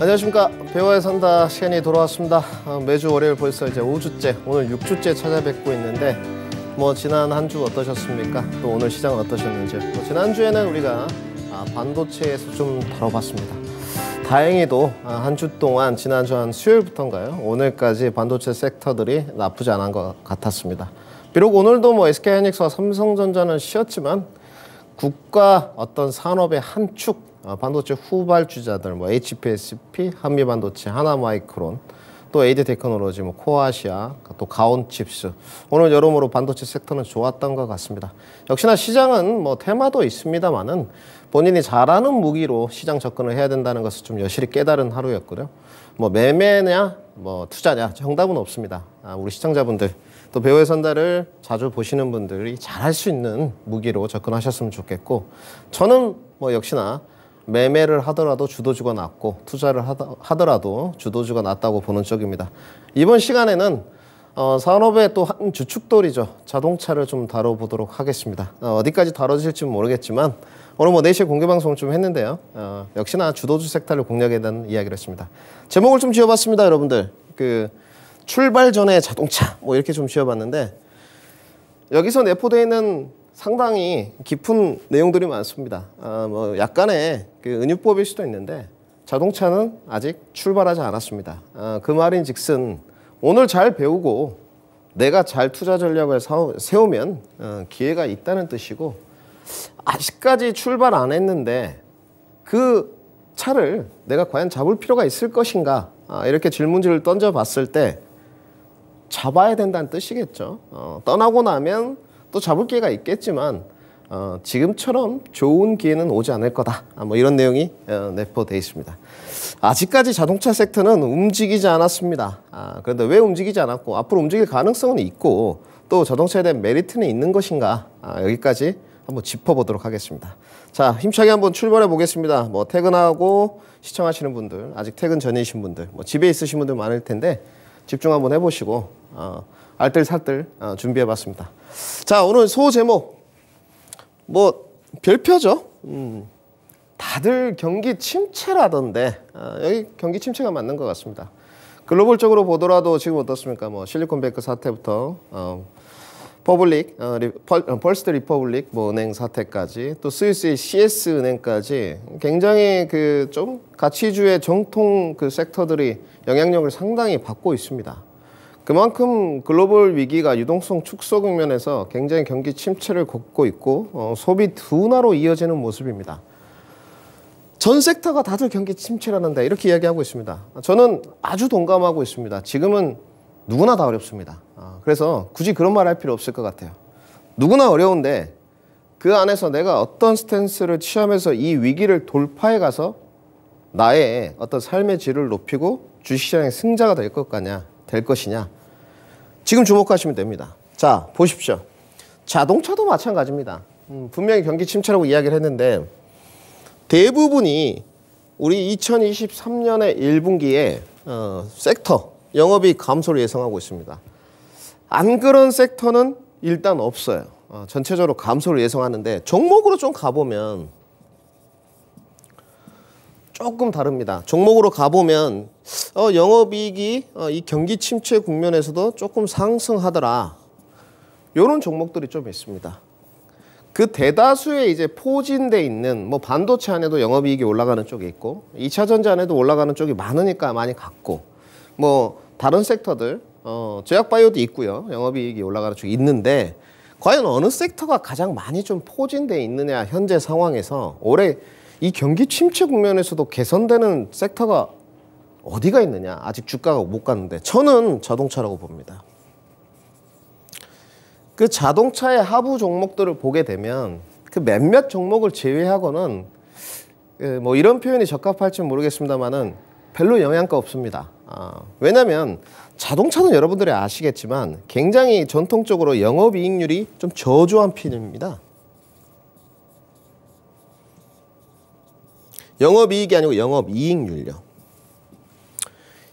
안녕하십니까 배워야 산다 시간이 돌아왔습니다 어, 매주 월요일 벌써 이제 5주째 오늘 6주째 찾아뵙고 있는데 뭐 지난 한 주 어떠셨습니까 또 오늘 시장 어떠셨는지 뭐 지난주에는 우리가 아, 반도체에서 좀 다뤄봤습니다 다행히도 아, 한주 동안 지난주 한 수요일부터인가요 오늘까지 반도체 섹터들이 나쁘지 않은 것 같았습니다 비록 오늘도 뭐 SK하이닉스와 삼성전자는 쉬었지만 국가 어떤 산업의 한축 어, 반도체 후발주자들 뭐 HPSP, 한미반도체, 하나마이크론, 또 에이드 테크놀로지, 뭐 코아시아, 또 가온칩스. 오늘 여러모로 반도체 섹터는 좋았던 것 같습니다. 역시나 시장은 뭐 테마도 있습니다만은 본인이 잘하는 무기로 시장 접근을 해야 된다는 것을 좀 여실히 깨달은 하루였고요. 뭐 매매냐, 뭐 투자냐 정답은 없습니다. 아, 우리 시청자분들 또 배우의 선다를 자주 보시는 분들이 잘할 수 있는 무기로 접근하셨으면 좋겠고 저는 뭐 역시나 매매를 하더라도 주도주가 낮고 투자를 하더라도 주도주가 낮다고 보는 쪽입니다. 이번 시간에는 어, 산업의 또 한 주축돌이죠. 자동차를 좀 다뤄보도록 하겠습니다. 어, 디까지 다뤄질지 모르겠지만 오늘 뭐 4시에 공개방송을 좀 했는데요. 어, 역시나 주도주 섹터를 공략에 대한 이야기를 했습니다. 제목을 좀 지어봤습니다. 여러분들. 그 출발 전에 자동차 뭐 이렇게 좀 지어봤는데 여기서 내포되어 있는 상당히 깊은 내용들이 많습니다. 아, 뭐 약간의 그 은유법일 수도 있는데 자동차는 아직 출발하지 않았습니다. 아, 그 말인 즉슨 오늘 잘 배우고 내가 잘 투자 전략을 세우면 어, 기회가 있다는 뜻이고 아직까지 출발 안 했는데 그 차를 내가 과연 잡을 필요가 있을 것인가 아, 이렇게 질문지를 던져봤을 때 잡아야 된다는 뜻이겠죠. 어, 떠나고 나면 또 잡을 기회가 있겠지만 어, 지금처럼 좋은 기회는 오지 않을 거다. 아, 뭐 이런 내용이 어, 내포되어 있습니다. 아직까지 자동차 섹터는 움직이지 않았습니다. 아, 그런데 왜 움직이지 않았고 앞으로 움직일 가능성은 있고 또 자동차에 대한 메리트는 있는 것인가 아, 여기까지 한번 짚어보도록 하겠습니다. 자 힘차게 한번 출발해 보겠습니다. 뭐 퇴근하고 시청하시는 분들 아직 퇴근 전이신 분들 뭐 집에 있으신 분들 많을 텐데 집중 한번 해보시고 어, 알뜰살뜰 어, 준비해봤습니다. 자 오늘 소 제목 뭐 별표죠. 음, 다들 경기 침체라던데 어, 여기 경기 침체가 맞는 것 같습니다. 글로벌적으로 보더라도 지금 어떻습니까? 뭐 실리콘뱅크 사태부터 어, 퍼블릭, 어, 리, 펄, 어, 스트 리퍼블릭 뭐 은행 사태까지 또 스위스의 CS 은행까지 굉장히 그 좀 가치주의 정통 그 섹터들이 영향력을 상당히 받고 있습니다. 그만큼 글로벌 위기가 유동성 축소 국면에서 굉장히 경기 침체를 걷고 있고 어, 소비 둔화로 이어지는 모습입니다. 전 섹터가 다들 경기 침체라는데 이렇게 이야기하고 있습니다. 저는 아주 동감하고 있습니다. 지금은 누구나 다 어렵습니다. 아, 그래서 굳이 그런 말 할 필요 없을 것 같아요. 누구나 어려운데 그 안에서 내가 어떤 스탠스를 취하면서 이 위기를 돌파해 가서 나의 어떤 삶의 질을 높이고 주식시장의 승자가 될 것 같냐, 될 것이냐 지금 주목하시면 됩니다. 자, 보십시오. 자동차도 마찬가지입니다. 음, 분명히 경기 침체라고 이야기를 했는데 대부분이 우리 2023년의 1분기에 어, 섹터 영업이 감소를 예상하고 있습니다. 안 그런 섹터는 일단 없어요. 어, 전체적으로 감소를 예상하는데 종목으로 좀 가보면 조금 다릅니다. 종목으로 가보면 어, 영업이익이 어, 이 경기 침체 국면에서도 조금 상승하더라. 이런 종목들이 좀 있습니다. 그 대다수의 이제 포진돼 있는 뭐 반도체 안에도 영업이익이 올라가는 쪽이 있고 2차전지 안에도 올라가는 쪽이 많으니까 많이 갖고 뭐 다른 섹터들 어, 제약바이오도 있고요. 영업이익이 올라가는 쪽이 있는데 과연 어느 섹터가 가장 많이 좀 포진돼 있느냐 현재 상황에서 올해 이 경기 침체 국면에서도 개선되는 섹터가 어디가 있느냐 아직 주가가 못 갔는데 저는 자동차라고 봅니다. 그 자동차의 하부 종목들을 보게 되면 그 몇몇 종목을 제외하고는 그 뭐 이런 표현이 적합할지 모르겠습니다만은 별로 영향가 없습니다. 아, 왜냐면 자동차는 여러분들이 아시겠지만 굉장히 전통적으로 영업이익률이 좀 저조한 편입니다. 영업이익이 아니고 영업이익률요.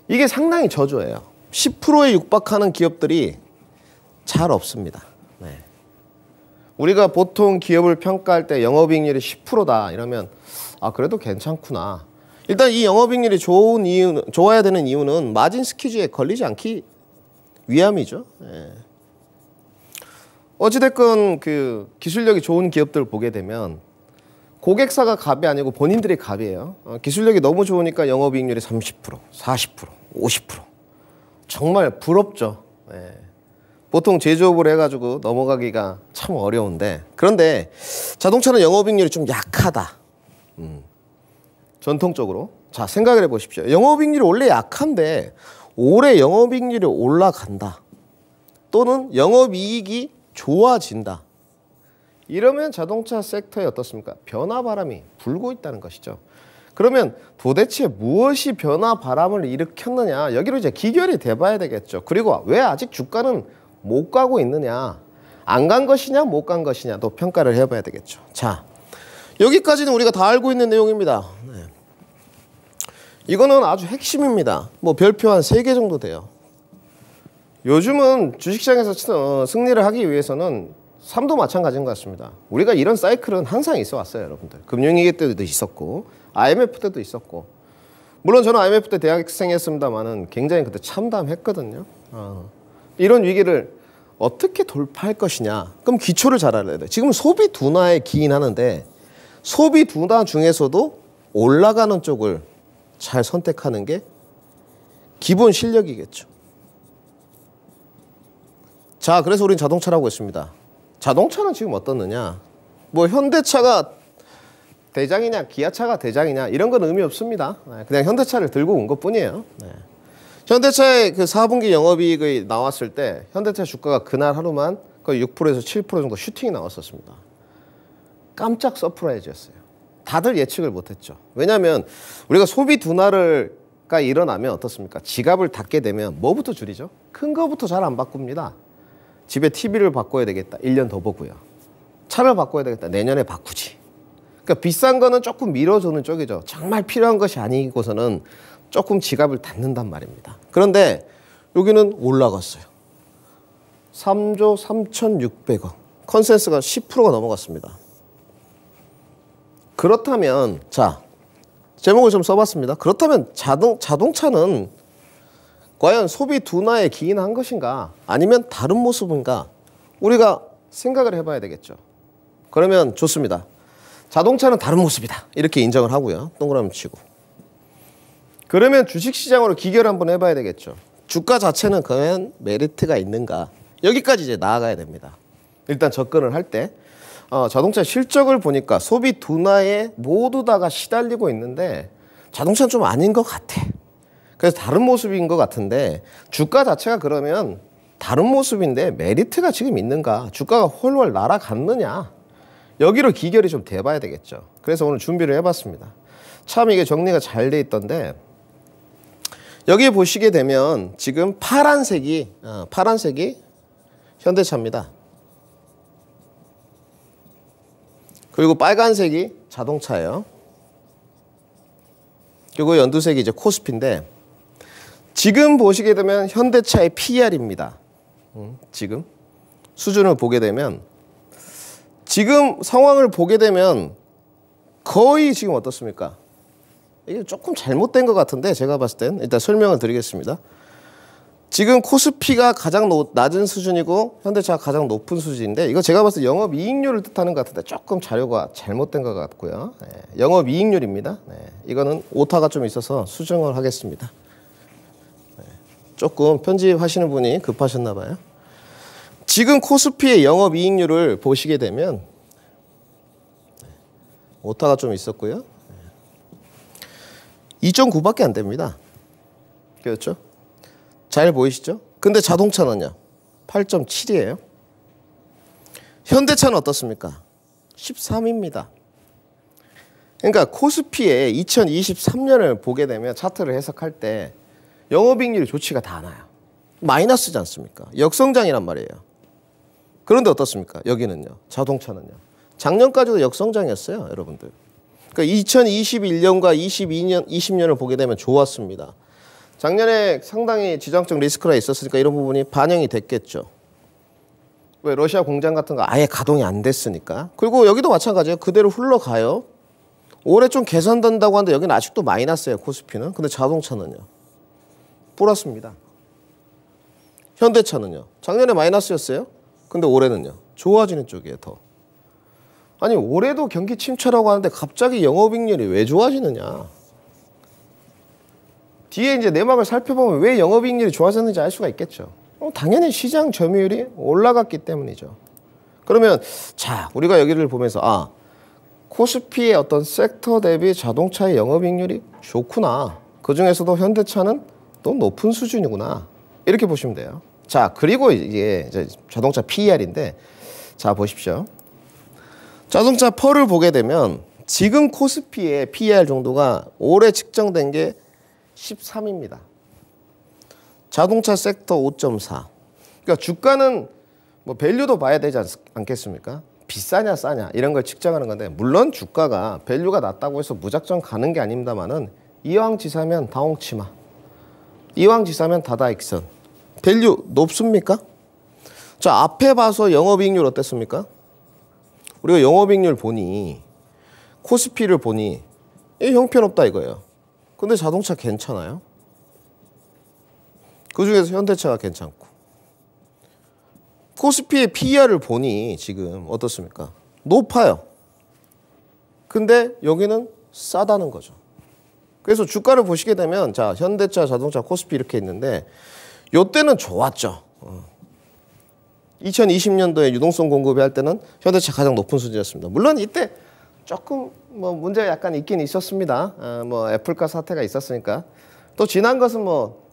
이게 상당히 저조해요. 10%에 육박하는 기업들이 잘 없습니다. 네. 우리가 보통 기업을 평가할 때 영업이익률이 10%다 이러면 아 그래도 괜찮구나. 일단 이 영업이익률이 좋은 이유, 좋아야 되는 이유는 마진 스퀴즈에 걸리지 않기 위함이죠. 네. 어찌됐건 그 기술력이 좋은 기업들 보게 되면 고객사가 갑이 아니고 본인들이 갑이에요. 어, 기술력이 너무 좋으니까 영업이익률이 30%, 40%, 50%. 정말 부럽죠. 네. 보통 제조업을 해가지고 넘어가기가 참 어려운데 그런데 자동차는 영업이익률이 좀 약하다. 음. 전통적으로 자 생각을 해보십시오. 영업이익률이 원래 약한데 올해 영업이익률이 올라간다. 또는 영업이익이 좋아진다. 이러면 자동차 섹터에 어떻습니까? 변화 바람이 불고 있다는 것이죠. 그러면 도대체 무엇이 변화 바람을 일으켰느냐 여기로 이제 기결이 돼봐야 되겠죠. 그리고 왜 아직 주가는 못 가고 있느냐 안 간 것이냐 못 간 것이냐도 평가를 해봐야 되겠죠. 자 여기까지는 우리가 다 알고 있는 내용입니다. 네. 이거는 아주 핵심입니다. 뭐 별표 한 세 개 정도 돼요. 요즘은 주식시장에서 어, 승리를 하기 위해서는 3도 마찬가지인 것 같습니다. 우리가 이런 사이클은 항상 있어 왔어요, 여러분들. 금융위기 때도 있었고, IMF 때도 있었고. 물론 저는 IMF 때 대학생이었습니다만은 굉장히 그때 참담했거든요. 어. 이런 위기를 어떻게 돌파할 것이냐. 그럼 기초를 잘 알아야 돼. 지금 소비 둔화에 기인하는데 소비 둔화 중에서도 올라가는 쪽을 잘 선택하는 게 기본 실력이겠죠. 자, 그래서 우린 자동차라고 했습니다. 자동차는 지금 어떻느냐 뭐 현대차가 대장이냐 기아차가 대장이냐 이런 건 의미 없습니다 네, 그냥 현대차를 들고 온 것뿐이에요 네. 현대차의 그 4분기 영업이익이 나왔을 때 현대차 주가가 그날 하루만 거의 6%에서 7% 정도 슈팅이 나왔었습니다 깜짝 서프라이즈였어요 다들 예측을 못했죠 왜냐하면 우리가 소비 둔화를 가 일어나면 어떻습니까? 지갑을 닫게 되면 뭐부터 줄이죠? 큰 거부터 잘 안 바꿉니다. 집에 TV를 바꿔야 되겠다. 1년 더 보고요. 차를 바꿔야 되겠다. 내년에 바꾸지. 그러니까 비싼 거는 조금 밀어주는 쪽이죠. 정말 필요한 것이 아니고서는 조금 지갑을 닫는단 말입니다. 그런데 여기는 올라갔어요. 3조 3,600원. 컨센스가 10%가 넘어갔습니다. 그렇다면 자 제목을 좀 써봤습니다. 그렇다면 자동 자동차는 과연 소비 둔화에 기인한 것인가 아니면 다른 모습인가 우리가 생각을 해봐야 되겠죠. 그러면 좋습니다. 자동차는 다른 모습이다 이렇게 인정을 하고요. 동그라미 치고. 그러면 주식시장으로 기결 한번 해봐야 되겠죠. 주가 자체는 과연 메리트가 있는가 여기까지 이제 나아가야 됩니다. 일단 접근을 할때 어, 자동차 실적을 보니까 소비 둔화에 모두 다가 시달리고 있는데 자동차는 좀 아닌 것 같아. 그래서 다른 모습인 것 같은데 주가 자체가 그러면 다른 모습인데 메리트가 지금 있는가 주가가 훨훨 날아갔느냐 여기로 기결이 좀 돼봐야 되겠죠 그래서 오늘 준비를 해봤습니다 참 이게 정리가 잘 돼 있던데 여기 보시게 되면 지금 파란색이 어, 파란색이 현대차입니다 그리고 빨간색이 자동차예요 그리고 연두색이 이제 코스피인데 지금 보시게 되면 현대차의 PR입니다. 지금 수준을 보게 되면 지금 상황을 보게 되면 거의 지금 어떻습니까? 이게 조금 잘못된 것 같은데 제가 봤을 땐 일단 설명을 드리겠습니다. 지금 코스피가 가장 낮은 수준이고 현대차가 가장 높은 수준인데 이거 제가 봤을 때 영업이익률을 뜻하는 것 같은데 조금 자료가 잘못된 것 같고요. 네, 예, 영업이익률입니다. 네, 이거는 오타가 좀 있어서 수정을 하겠습니다. 조금 편집하시는 분이 급하셨나 봐요. 지금 코스피의 영업이익률을 보시게 되면 오타가 좀 있었고요. 2.9밖에 안 됩니다. 그렇죠? 잘 보이시죠? 근데 자동차는요. 8.7이에요. 현대차는 어떻습니까? 13입니다. 그러니까 코스피의 2023년을 보게 되면 차트를 해석할 때 영업익률조치가다나아요 마이너스지 않습니까? 역성장이란 말이에요. 그런데 어떻습니까? 여기는요. 자동차는요. 작년까지도 역성장이었어요, 여러분들. 그러니까 2021년과 22년, 20년을 보게 되면 좋았습니다. 작년에 상당히 지정적 리스크가 있었으니까 이런 부분이 반영이 됐겠죠. 왜 러시아 공장 같은 거 아예 가동이 안 됐으니까. 그리고 여기도 마찬가지예요. 그대로 흘러가요. 올해 좀 개선된다고 하는데 여기는 아직도 마이너스예요 코스피는. 근데 자동차는요. 플러습니다 현대차는요. 작년에 마이너스였어요. 근데 올해는요. 좋아지는 쪽이에요. 더. 아니 올해도 경기 침체라고 하는데 갑자기 영업익률이 왜 좋아지느냐. 뒤에 이제 내막을 살펴보면 왜 영업익률이 좋아졌는지 알 수가 있겠죠. 어, 당연히 시장 점유율이 올라갔기 때문이죠. 그러면 자 우리가 여기를 보면서 아 코스피의 어떤 섹터 대비 자동차의 영업익률이 좋구나. 그 중에서도 현대차는 또 높은 수준이구나 이렇게 보시면 돼요. 자 그리고 이게 자동차 PER인데 자 보십시오. 자동차 펄을 보게 되면 지금 코스피의 PER 정도가 올해 측정된 게 13입니다. 자동차 섹터 5.4. 그러니까 주가는 뭐 밸류도 봐야 되지 않, 겠습니까 비싸냐 싸냐 이런 걸 측정하는 건데 물론 주가가 밸류가 낮다고 해서 무작정 가는 게 아닙니다만은 이왕 지사면 다홍치마 이왕 지사면 다다익선. 밸류 높습니까? 자, 앞에 봐서 영업이익률 어땠습니까? 우리가 영업이익률 보니 코스피를 보니 이 형편없다 이거예요. 근데 자동차 괜찮아요? 그중에서 현대차가 괜찮고 코스피의 PER을 보니 지금 어떻습니까? 높아요. 근데 여기는 싸다는 거죠. 그래서 주가를 보시게 되면 자 현대차, 자동차, 코스피 이렇게 있는데 요때는 좋았죠. 어. 2020년도에 유동성 공급이 할 때는 현대차 가장 높은 수준이었습니다. 물론 이때 조금 뭐 문제가 약간 있긴 있었습니다. 아, 뭐 애플카 사태가 있었으니까 또 지난 것은 뭐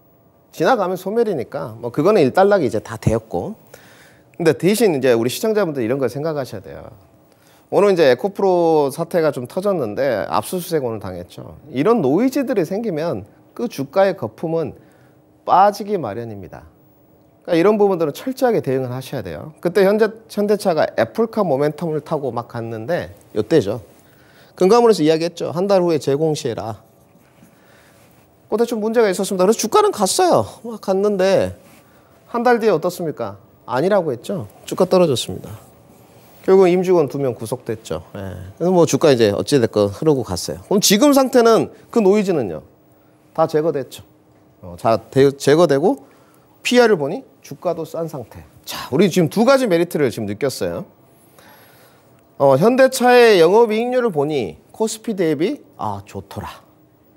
지나가면 소멸이니까 뭐 그거는 일단락이 이제 다 되었고 근데 대신 이제 우리 시청자분들 이런 걸 생각하셔야 돼요. 오늘 이제 에코프로 사태가 좀 터졌는데 압수수색 오늘 당했죠. 이런 노이즈들이 생기면 그 주가의 거품은 빠지기 마련입니다. 그러니까 이런 부분들은 철저하게 대응을 하셔야 돼요. 그때 현재 현대차가 애플카 모멘텀을 타고 막 갔는데 이때죠. 금감원에서 이야기했죠. 한 달 후에 재공시해라. 그 대충 문제가 있었습니다. 그래서 주가는 갔어요. 막 갔는데 한 달 뒤에 어떻습니까? 아니라고 했죠. 주가 떨어졌습니다. 결국 임직원 두 명 구속됐죠. 예. 그래서 뭐 주가 이제 어찌됐건 흐르고 갔어요. 그럼 지금 상태는 그 노이즈는요. 다 제거됐죠. 어, 다 제거되고 PR을 보니 주가도 싼 상태. 자, 우리 지금 두 가지 메리트를 지금 느꼈어요. 어, 현대차의 영업이익률을 보니 코스피 대비 아 좋더라.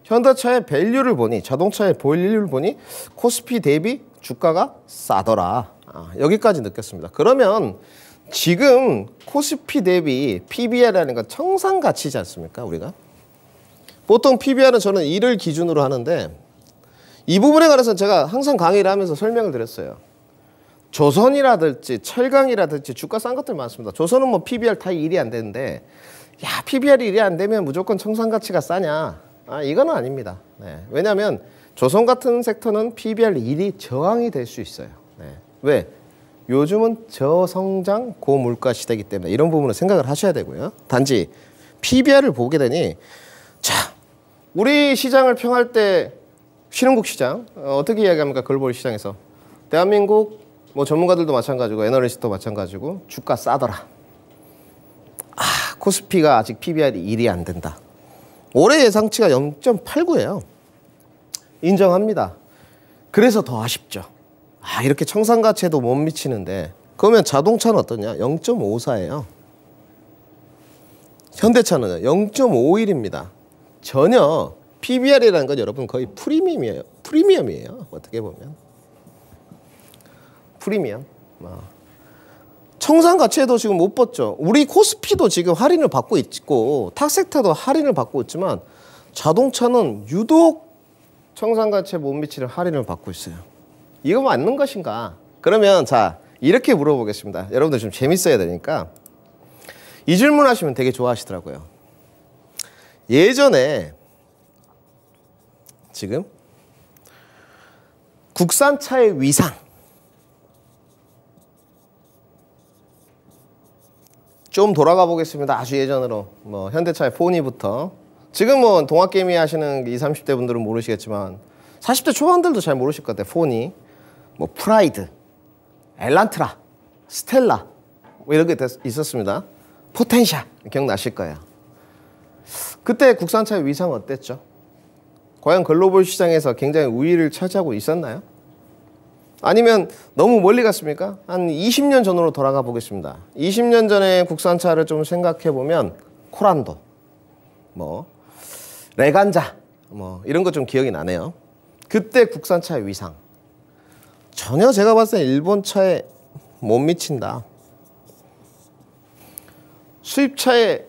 현대차의 밸류를 보니 자동차의 보일률을 보니 코스피 대비 주가가 싸더라. 아, 여기까지 느꼈습니다. 그러면 지금 코스피 대비 PBR이라는 건 청산 가치지 않습니까? 우리가 보통 PBR은 저는 이를 기준으로 하는데 이 부분에 관해서 제가 항상 강의를 하면서 설명을 드렸어요. 조선이라든지 철강이라든지 주가 싼 것들 많습니다. 조선은 뭐 PBR 다 일이 안 되는데 야 PBR이 일이 안 되면 무조건 청산 가치가 싸냐? 아 이거는 아닙니다. 네. 왜냐하면 조선 같은 섹터는 PBR 일이 저항이 될 수 있어요. 네. 왜? 요즘은 저성장 고물가 시대이기 때문에 이런 부분을 생각을 하셔야 되고요. 단지 PBR을 보게 되니 자 우리 시장을 평할 때 신흥국 시장 어, 떻게 이야기합니까 글로벌 시장에서 대한민국 뭐 전문가들도 마찬가지고 애널리스트도 마찬가지고 주가 싸더라. 아 코스피가 아직 PBR이 1이 안 된다. 올해 예상치가 0.89예요. 인정합니다. 그래서 더 아쉽죠. 아 이렇게 청산 가치에도 못 미치는데 그러면 자동차는 어떠냐? 0.54예요. 현대차는 0.51입니다. 전혀 PBR이라는 건 여러분 거의 프리미엄이에요. 프리미엄이에요. 어떻게 보면 프리미엄. 아. 청산 가치에도 지금 못 벗죠. 우리 코스피도 지금 할인을 받고 있고 탁섹터도 할인을 받고 있지만 자동차는 유독 청산 가치에 못 미치는 할인을 받고 있어요. 이거 맞는 것인가? 그러면 자 이렇게 물어보겠습니다. 여러분들 좀 재밌어야 되니까 이 질문 하시면 되게 좋아하시더라고요. 예전에 지금 국산차의 위상 좀 돌아가 보겠습니다. 아주 예전으로 뭐 현대차의 포니부터 지금 은 뭐 동학개미 하시는 20, 30대 분들은 모르시겠지만 40대 초반들도 잘 모르실 것 같아요. 포니 뭐 프라이드, 엘란트라, 스텔라 뭐 이런 게 있었습니다. 포텐샤 기억나실 거예요. 그때 국산차의 위상 어땠죠? 과연 글로벌 시장에서 굉장히 우위를 차지하고 있었나요? 아니면 너무 멀리 갔습니까? 한 20년 전으로 돌아가 보겠습니다. 20년 전에 국산차를 좀 생각해 보면 코란도, 뭐 레간자, 뭐 이런 거 좀 기억이 나네요. 그때 국산차의 위상 전혀 제가 봤을 때 일본 차에 못 미친다. 수입차에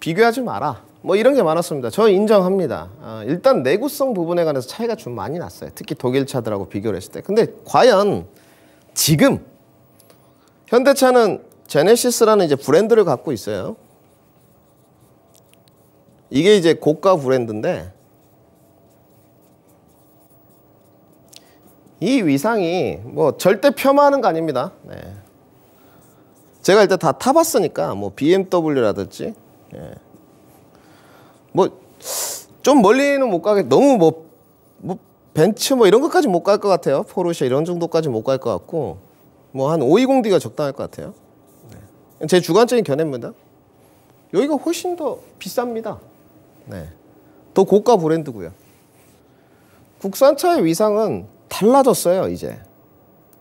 비교하지 마라. 뭐 이런 게 많았습니다. 저 인정합니다. 어, 일단 내구성 부분에 관해서 차이가 좀 많이 났어요. 특히 독일 차들하고 비교를 했을 때. 근데 과연 지금 현대차는 제네시스라는 이제 브랜드를 갖고 있어요. 이게 이제 고가 브랜드인데 이 위상이 뭐 절대 폄하하는 거 아닙니다. 네. 제가 일단 다 타봤으니까 뭐 BMW라든지 예. 뭐좀 멀리는 못 가게 너무 뭐, 뭐 벤츠 뭐 이런 것까지 못 갈 것 같아요. 포르쉐 이런 정도까지 못 갈 것 같고 뭐한 520D가 적당할 것 같아요. 네. 제 주관적인 견해입니다. 여기가 훨씬 더 비쌉니다. 네. 더 고가 브랜드고요. 국산차의 위상은 달라졌어요, 이제.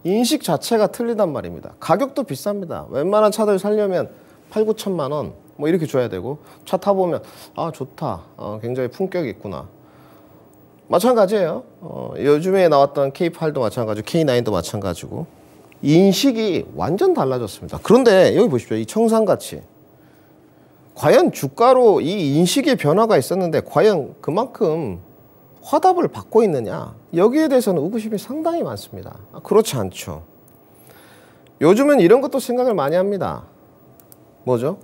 인식 자체가 틀리단 말입니다. 가격도 비쌉니다. 웬만한 차들 살려면 8, 9천만 원, 뭐 이렇게 줘야 되고, 차 타보면, 아, 좋다. 어, 굉장히 품격이 있구나. 마찬가지예요. 어, 요즘에 나왔던 K8도 마찬가지고, K9도 마찬가지고. 인식이 완전 달라졌습니다. 그런데 여기 보십시오. 이 청산가치. 과연 주가로 이 인식의 변화가 있었는데, 과연 그만큼 화답을 받고 있느냐 여기에 대해서는 의구심이 상당히 많습니다. 아, 그렇지 않죠. 요즘은 이런 것도 생각을 많이 합니다. 뭐죠?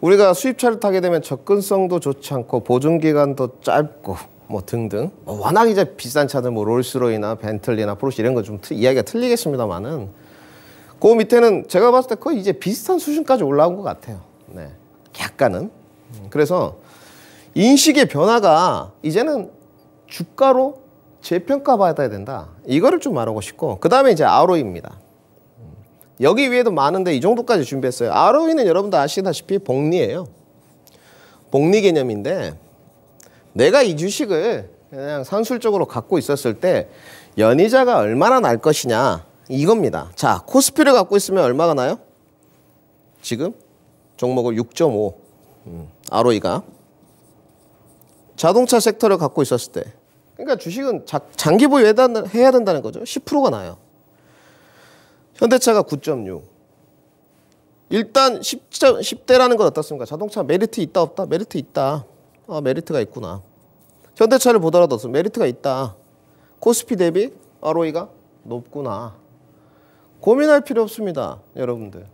우리가 수입차를 타게 되면 접근성도 좋지 않고 보증기간도 짧고 뭐 등등 뭐 워낙 이제 비싼 차들 뭐 롤스로이나 벤틀리나 포르쉐 이런 거 좀 이야기가 틀리겠습니다만은 그 밑에는 제가 봤을 때 거의 이제 비슷한 수준까지 올라온 것 같아요. 네, 약간은 음, 그래서 인식의 변화가 이제는 주가로 재평가받아야 된다. 이거를 좀 말하고 싶고 그 다음에 이제 ROE입니다. 여기 위에도 많은데 이 정도까지 준비했어요. ROE는 여러분들 아시다시피 복리예요. 복리 개념인데 내가 이 주식을 그냥 산술적으로 갖고 있었을 때 연이자가 얼마나 날 것이냐 이겁니다. 자 코스피를 갖고 있으면 얼마가 나요? 지금 종목을 6.5 음, ROE가 자동차 섹터를 갖고 있었을 때 그러니까 주식은 자, 장기 보유 해야 된다는 거죠. 10%가 나요. 현대차가 9.6. 일단 10, 10대라는 건 어떻습니까? 자동차 메리트 있다 없다? 메리트 있다. 아, 메리트가 있구나. 현대차를 보더라도 메리트가 있다. 코스피 대비 ROE가 높구나. 고민할 필요 없습니다. 여러분들.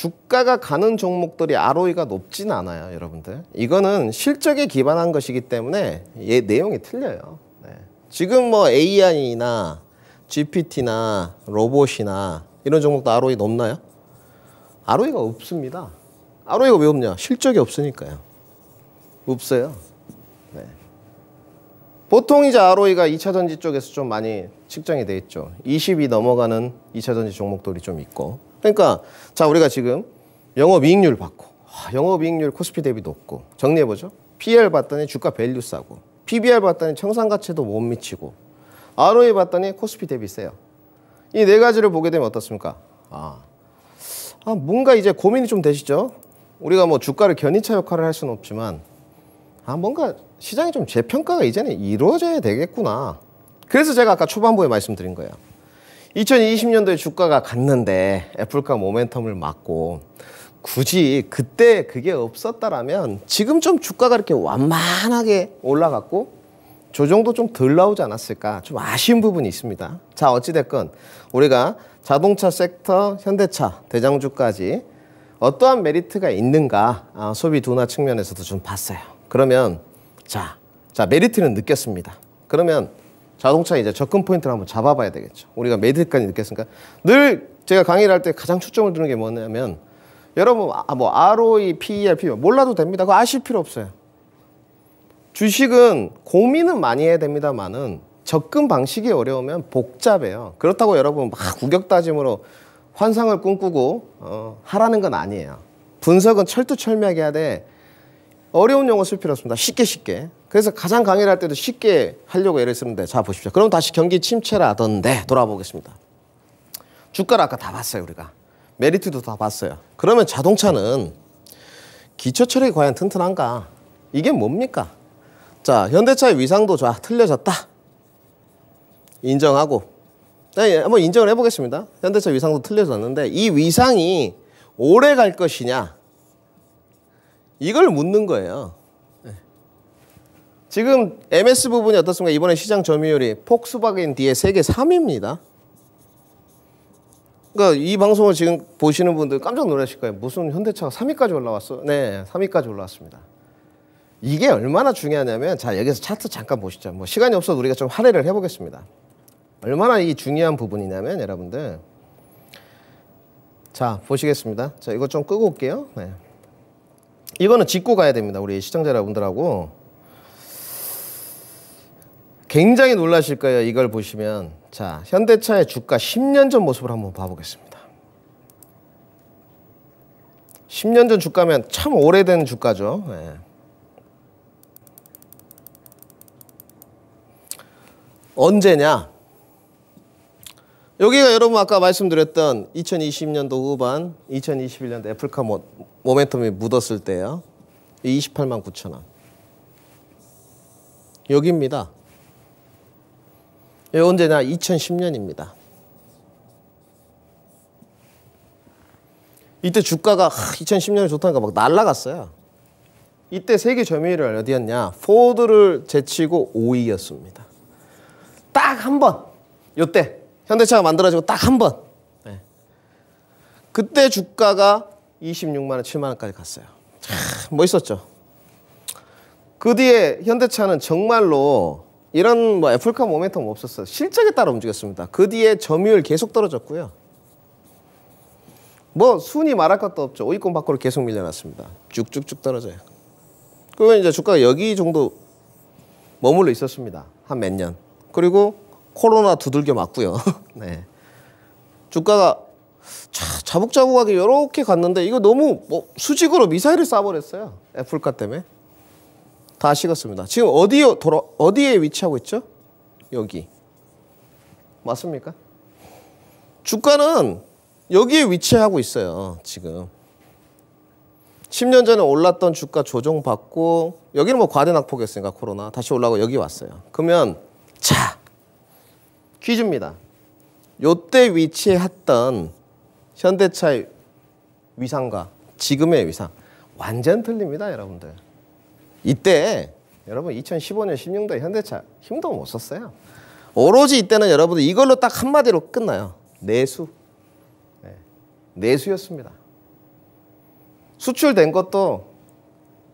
주가가 가는 종목들이 ROE가 높진 않아요, 여러분들. 이거는 실적에 기반한 것이기 때문에 얘 내용이 틀려요. 네. 지금 뭐 AI나 GPT나 로봇이나 이런 종목도 ROE 높나요? ROE가 없습니다. ROE가 왜 없냐? 실적이 없으니까요. 없어요. 네. 보통 이제 ROE가 2차 전지 쪽에서 좀 많이 측정이 돼 있죠. 20이 넘어가는 2차 전지 종목들이 좀 있고 그러니까 자 우리가 지금 영업이익률 받고 아, 영업이익률 코스피 대비 높고 정리해보죠. PL 봤더니 주가 밸류 싸고 PBR 봤더니 청산가치도 못 미치고 ROE 봤더니 코스피 대비 세요. 이 네 가지를 보게 되면 어떻습니까? 아, 아 뭔가 이제 고민이 좀 되시죠? 우리가 뭐 주가를 견인차 역할을 할 수는 없지만 아 뭔가 시장이 좀 재평가가 이제는 이루어져야 되겠구나. 그래서 제가 아까 초반부에 말씀드린 거예요. 2020년도에 주가가 갔는데 애플카 모멘텀을 맞고 굳이 그때 그게 없었다라면 지금 좀 주가가 이렇게 완만하게 올라갔고 조정도 좀 덜 나오지 않았을까 좀 아쉬운 부분이 있습니다. 자 어찌됐건 우리가 자동차 섹터, 현대차, 대장주까지 어떠한 메리트가 있는가 아, 소비 둔화 측면에서도 좀 봤어요. 그러면 자, 자 메리트는 느꼈습니다. 그러면 자동차 이제 접근 포인트를 한번 잡아봐야 되겠죠. 우리가 매드까지 느꼈으니까 늘 제가 강의를 할 때 가장 초점을 두는 게 뭐냐면 여러분 아, 뭐 ROE, PER, p e 뭐 몰라도 됩니다. 그거 아실 필요 없어요. 주식은 고민은 많이 해야 됩니다만은 접근 방식이 어려우면 복잡해요. 그렇다고 여러분 막구격따짐으로 환상을 꿈꾸고 어, 하라는 건 아니에요. 분석은 철두철미하게 해야 돼. 어려운 용어 쓸 필요 없습니다. 쉽게 쉽게 그래서 가장 강의를 할 때도 쉽게 하려고 애를 쓰는데 자 보십시오. 그럼 다시 경기 침체라던데 돌아보겠습니다. 주가를 아까 다 봤어요 우리가. 메리트도 다 봤어요. 그러면 자동차는 기초 처리 과연 튼튼한가? 이게 뭡니까? 자 현대차의 위상도 자 틀려졌다. 인정하고 네, 예, 한번 인정을 해보겠습니다. 현대차 위상도 틀려졌는데 이 위상이 오래 갈 것이냐 이걸 묻는 거예요. 지금 MS 부분이 어떻습니까? 이번에 시장 점유율이 폭스바겐 뒤에 세계 3위입니다. 그러니까 이 방송을 지금 보시는 분들 깜짝 놀라실 거예요. 무슨 현대차가 3위까지 올라왔어? 네, 3위까지 올라왔습니다. 이게 얼마나 중요하냐면 자 여기서 차트 잠깐 보시죠. 뭐 시간이 없어 우리가 좀 할애를 해보겠습니다. 얼마나 이 중요한 부분이냐면 여러분들 자 보시겠습니다. 자 이거 좀 끄고 올게요. 네. 이거는 짚고 가야 됩니다. 우리 시청자 여러분들하고 굉장히 놀라실 거예요. 이걸 보시면. 자, 현대차의 주가 10년 전 모습을 한번 봐보겠습니다. 10년 전 주가면 참 오래된 주가죠. 네. 언제냐? 여기가 여러분 아까 말씀드렸던 2020년도 후반, 2021년도 애플카 모, 모멘텀이 묻었을 때요. 28만 9천 원. 여기입니다. 예, 언제냐 2010년입니다. 이때 주가가 2010년에 좋다니까 막 날라갔어요. 이때 세계 점유율을 어디였냐? 포드를 제치고 5위였습니다. 딱 한 번. 요때 현대차가 만들어지고 딱 한 번. 네. 그때 주가가 26만 원, 7만 원까지 갔어요. 참 멋있었죠. 그 뒤에 현대차는 정말로 이런 뭐 애플카 모멘텀 없었어요. 실적에 따라 움직였습니다. 그 뒤에 점유율 계속 떨어졌고요. 뭐 순위 말할 것도 없죠. 오이권 밖으로 계속 밀려났습니다. 쭉쭉쭉 떨어져요. 그러면 이제 주가가 여기 정도 머물러 있었습니다. 한 몇 년. 그리고 코로나 두들겨 맞고요. 네. 주가가 자, 자북자북하게 이렇게 갔는데 이거 너무 뭐 수직으로 미사일을 쏴버렸어요. 애플카 때문에. 다 식었습니다. 지금 어디에 돌아 어디에 위치하고 있죠? 여기. 맞습니까? 주가는 여기에 위치하고 있어요. 지금. 10년 전에 올랐던 주가 조정받고 여기는 뭐 과대 낙폭이었으니까 코로나 다시 올라가고 여기 왔어요. 그러면 자 퀴즈입니다. 요때 위치에 했던 현대차의 위상과 지금의 위상 완전 틀립니다, 여러분들. 이때 여러분 2015년 16년도 현대차 힘도 못 썼어요. 오로지 이때는 여러분들 이걸로 딱 한마디로 끝나요. 내수. 네. 내수였습니다. 수출된 것도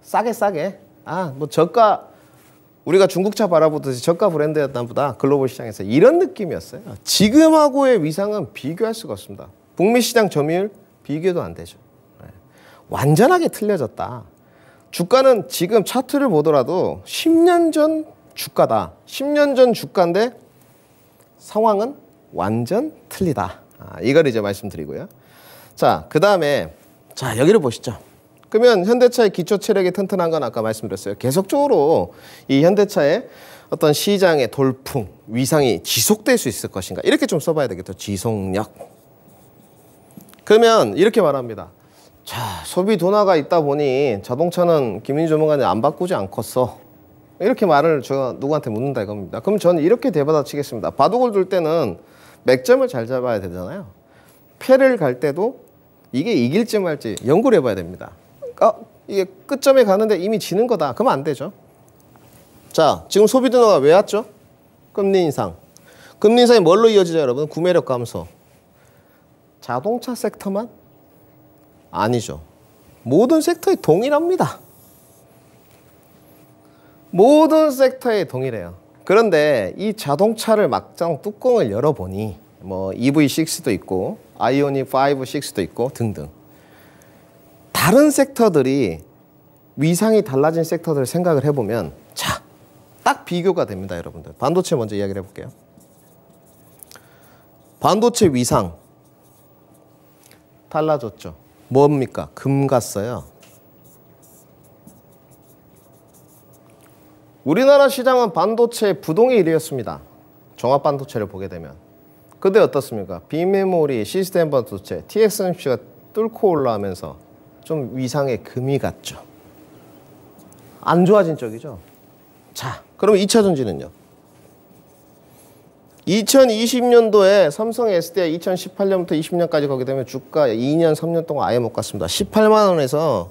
싸게 싸게 아 뭐 저가 우리가 중국차 바라보듯이 저가 브랜드였다 보다 글로벌 시장에서 이런 느낌이었어요. 지금하고의 위상은 비교할 수가 없습니다. 북미 시장 점유율 비교도 안 되죠. 네. 완전하게 틀려졌다. 주가는 지금 차트를 보더라도 10년 전 주가다. 10년 전 주가인데 상황은 완전 틀리다. 아, 이걸 이제 말씀드리고요. 자, 그 다음에 자 여기를 보시죠. 그러면 현대차의 기초 체력이 튼튼한 건 아까 말씀드렸어요. 계속적으로 이 현대차의 어떤 시장의 돌풍, 위상이 지속될 수 있을 것인가 이렇게 좀 써봐야 되겠죠. 지속력. 그러면 이렇게 말합니다. 자 소비 둔화가 있다 보니 자동차는 김민주 전문가는 안 바꾸지 않겠어 이렇게 말을 제가 누구한테 묻는다 이겁니다 그럼 저는 이렇게 대받아치겠습니다 바둑을 둘 때는 맥점을 잘 잡아야 되잖아요 패를 갈 때도 이게 이길지 말지 연구를 해봐야 됩니다 아, 이게 끝점에 가는데 이미 지는 거다 그러면 안 되죠 자 지금 소비 둔화가 왜 왔죠? 금리 인상 금리 인상이 뭘로 이어지죠 여러분? 구매력 감소 자동차 섹터만 아니죠. 모든 섹터에 동일합니다. 모든 섹터에 동일해요. 그런데 이 자동차를 막장 뚜껑을 열어보니 뭐 EV6도 있고 아이오닉 5, 6도 있고 등등 다른 섹터들이 위상이 달라진 섹터들을 생각을 해보면 자, 딱 비교가 됩니다 여러분들 반도체 먼저 이야기를 해볼게요 반도체 위상 달라졌죠 뭡니까? 금 같어요. 우리나라 시장은 반도체 부동의 1위였습니다. 종합 반도체를 보게 되면. 그때 어떻습니까? 비메모리, 시스템 반도체, TSMC가 뚫고 올라오면서 좀 위상의 금이 갔죠. 안 좋아진 쪽이죠. 자, 그럼 2차 전지는요? 2020년도에 삼성 SDI 2018년부터 20년까지 거기 되면 주가 2년, 3년 동안 아예 못 갔습니다. 18만 원에서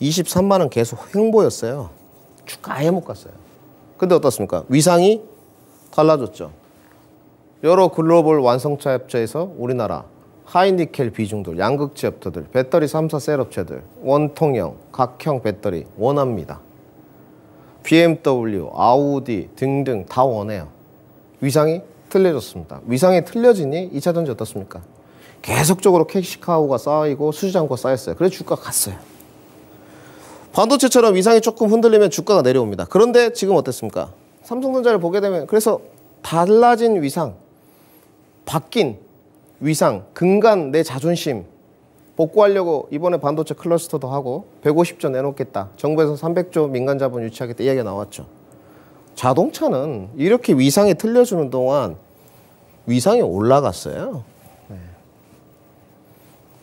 23만 원 계속 횡보였어요. 주가 아예 못 갔어요. 근데 어떻습니까? 위상이 달라졌죠. 여러 글로벌 완성차 업체에서 우리나라 하이니켈 비중들, 양극재 업체들, 배터리 3사 셀 업체들, 원통형, 각형 배터리 원합니다. BMW, 아우디 등등 다 원해요. 위상이 틀려졌습니다. 위상이 틀려지니 2차 전지 어떻습니까? 계속적으로 캐시카우가 쌓이고 수주장고가 쌓였어요. 그래서 주가가 갔어요. 반도체처럼 위상이 조금 흔들리면 주가가 내려옵니다. 그런데 지금 어땠습니까? 삼성전자를 보게 되면 그래서 달라진 위상, 바뀐 위상, 근간 내 자존심 복구하려고 이번에 반도체 클러스터도 하고 150조 내놓겠다. 정부에서 300조 민간 자본 유치하겠다 이야기가 나왔죠. 자동차는 이렇게 위상이 틀려주는 동안 위상이 올라갔어요. 네.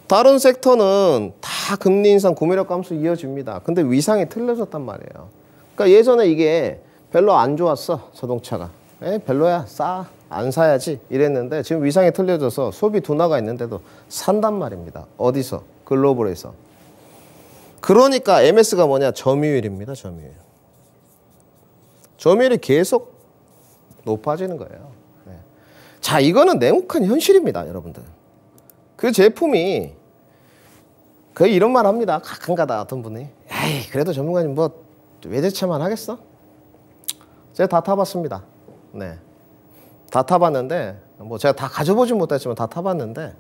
다른 섹터는 다 금리 인상 구매력 감소 이어집니다. 근데 위상이 틀려졌단 말이에요. 그러니까 예전에 이게 별로 안 좋았어 자동차가. 에 예? 별로야 싸안 사야지 이랬는데 지금 위상이 틀려져서 소비 둔화가 있는데도 산단 말입니다. 어디서 글로벌에서. 그러니까 MS가 뭐냐 점유율입니다 점유율. 점유율이 계속 높아지는 거예요. 네. 자, 이거는 냉혹한 현실입니다, 여러분들. 그 제품이 거 이런 말 합니다. 가끔 가다 어떤 분이. 에이, 그래도 전문가님 뭐 외제차만 하겠어? 제가 다 타봤습니다. 네. 다 타봤는데, 뭐 제가 다 가져보진 못했지만 다 타봤는데,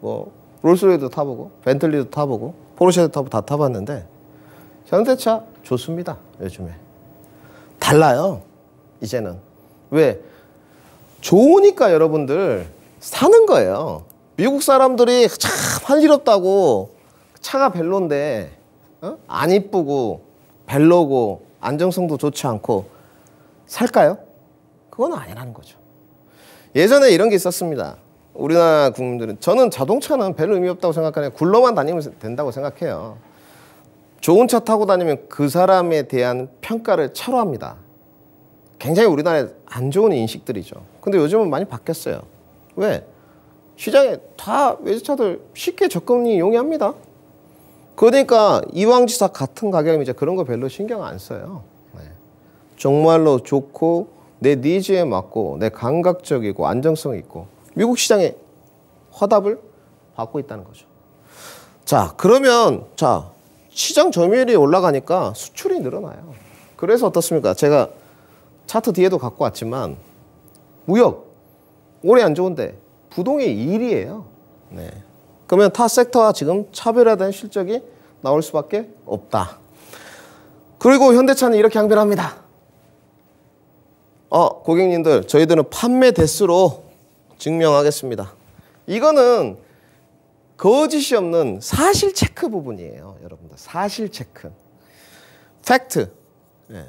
뭐 롤스로이도 타보고, 벤틀리도 타보고, 포르쉐도 타보고 다 타봤는데, 현대차 좋습니다, 요즘에. 달라요. 이제는. 왜? 좋으니까 여러분들 사는 거예요. 미국 사람들이 참할일 없다고 차가 별론데 어? 안 이쁘고 별로고 안정성도 좋지 않고 살까요? 그건 아니라는 거죠. 예전에 이런 게 있었습니다. 우리나라 국민들은 저는 자동차는 별 의미 없다고 생각하는데 굴러만 다니면 된다고 생각해요. 좋은 차 타고 다니면 그 사람에 대한 평가를 차로 합니다. 굉장히 우리나라에 안 좋은 인식들이죠. 근데 요즘은 많이 바뀌었어요. 왜? 시장에 다 외제차들 쉽게 접근이 용이합니다. 그러니까 이왕지사 같은 가격이면 이제 그런 거 별로 신경 안 써요. 네. 정말로 좋고 내 니즈에 맞고 내 감각적이고 안정성 있고 미국 시장에 화답을 받고 있다는 거죠. 자 그러면 자 시장 점유율이 올라가니까 수출이 늘어나요. 그래서 어떻습니까? 제가 차트 뒤에도 갖고 왔지만 무역 올해 안 좋은데 부동의 1위예요. 네. 그러면 타 섹터와 지금 차별화된 실적이 나올 수밖에 없다. 그리고 현대차는 이렇게 항변 합니다. 어, 고객님들 저희들은 판매 대수로 증명하겠습니다. 이거는 거짓이 없는 사실 체크 부분이에요. 여러분들 사실 체크. 팩트. 네.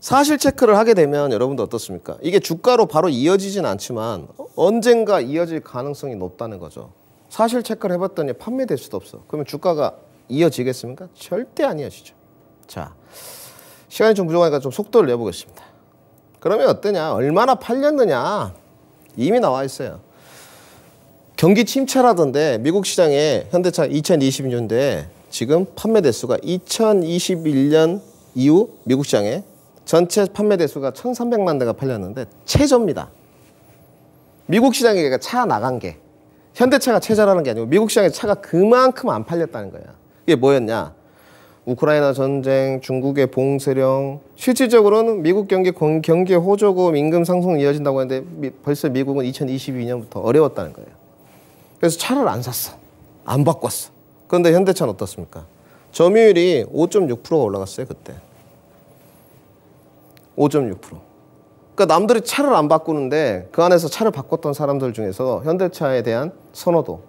사실 체크를 하게 되면 여러분들 어떻습니까? 이게 주가로 바로 이어지진 않지만 언젠가 이어질 가능성이 높다는 거죠. 사실 체크를 해봤더니 판매될 수도 없어. 그러면 주가가 이어지겠습니까? 절대 아니어지죠 자, 시간이 좀 부족하니까 좀 속도를 내보겠습니다. 그러면 어떠냐? 얼마나 팔렸느냐? 이미 나와 있어요. 경기 침체라던데 미국 시장에 현대차 2 0 2 0년대 지금 판매 대수가 2021년 이후 미국 시장에 전체 판매 대수가 1,300만 대가 팔렸는데 최저입니다. 미국 시장에 그러니까 차 나간 게 현대차가 최저라는 게 아니고 미국 시장에 차가 그만큼 안 팔렸다는 거야. 이게 뭐였냐? 우크라이나 전쟁, 중국의 봉쇄령, 실질적으로는 미국 경기 경기 호조금 임금 상승 이어진다고 하는데 벌써 미국은 2022년부터 어려웠다는 거예요. 그래서 차를 안 샀어. 안 바꿨어. 그런데 현대차는 어떻습니까? 점유율이 5.6%가 올라갔어요, 그때. 5.6%. 그러니까 남들이 차를 안 바꾸는데 그 안에서 차를 바꿨던 사람들 중에서 현대차에 대한 선호도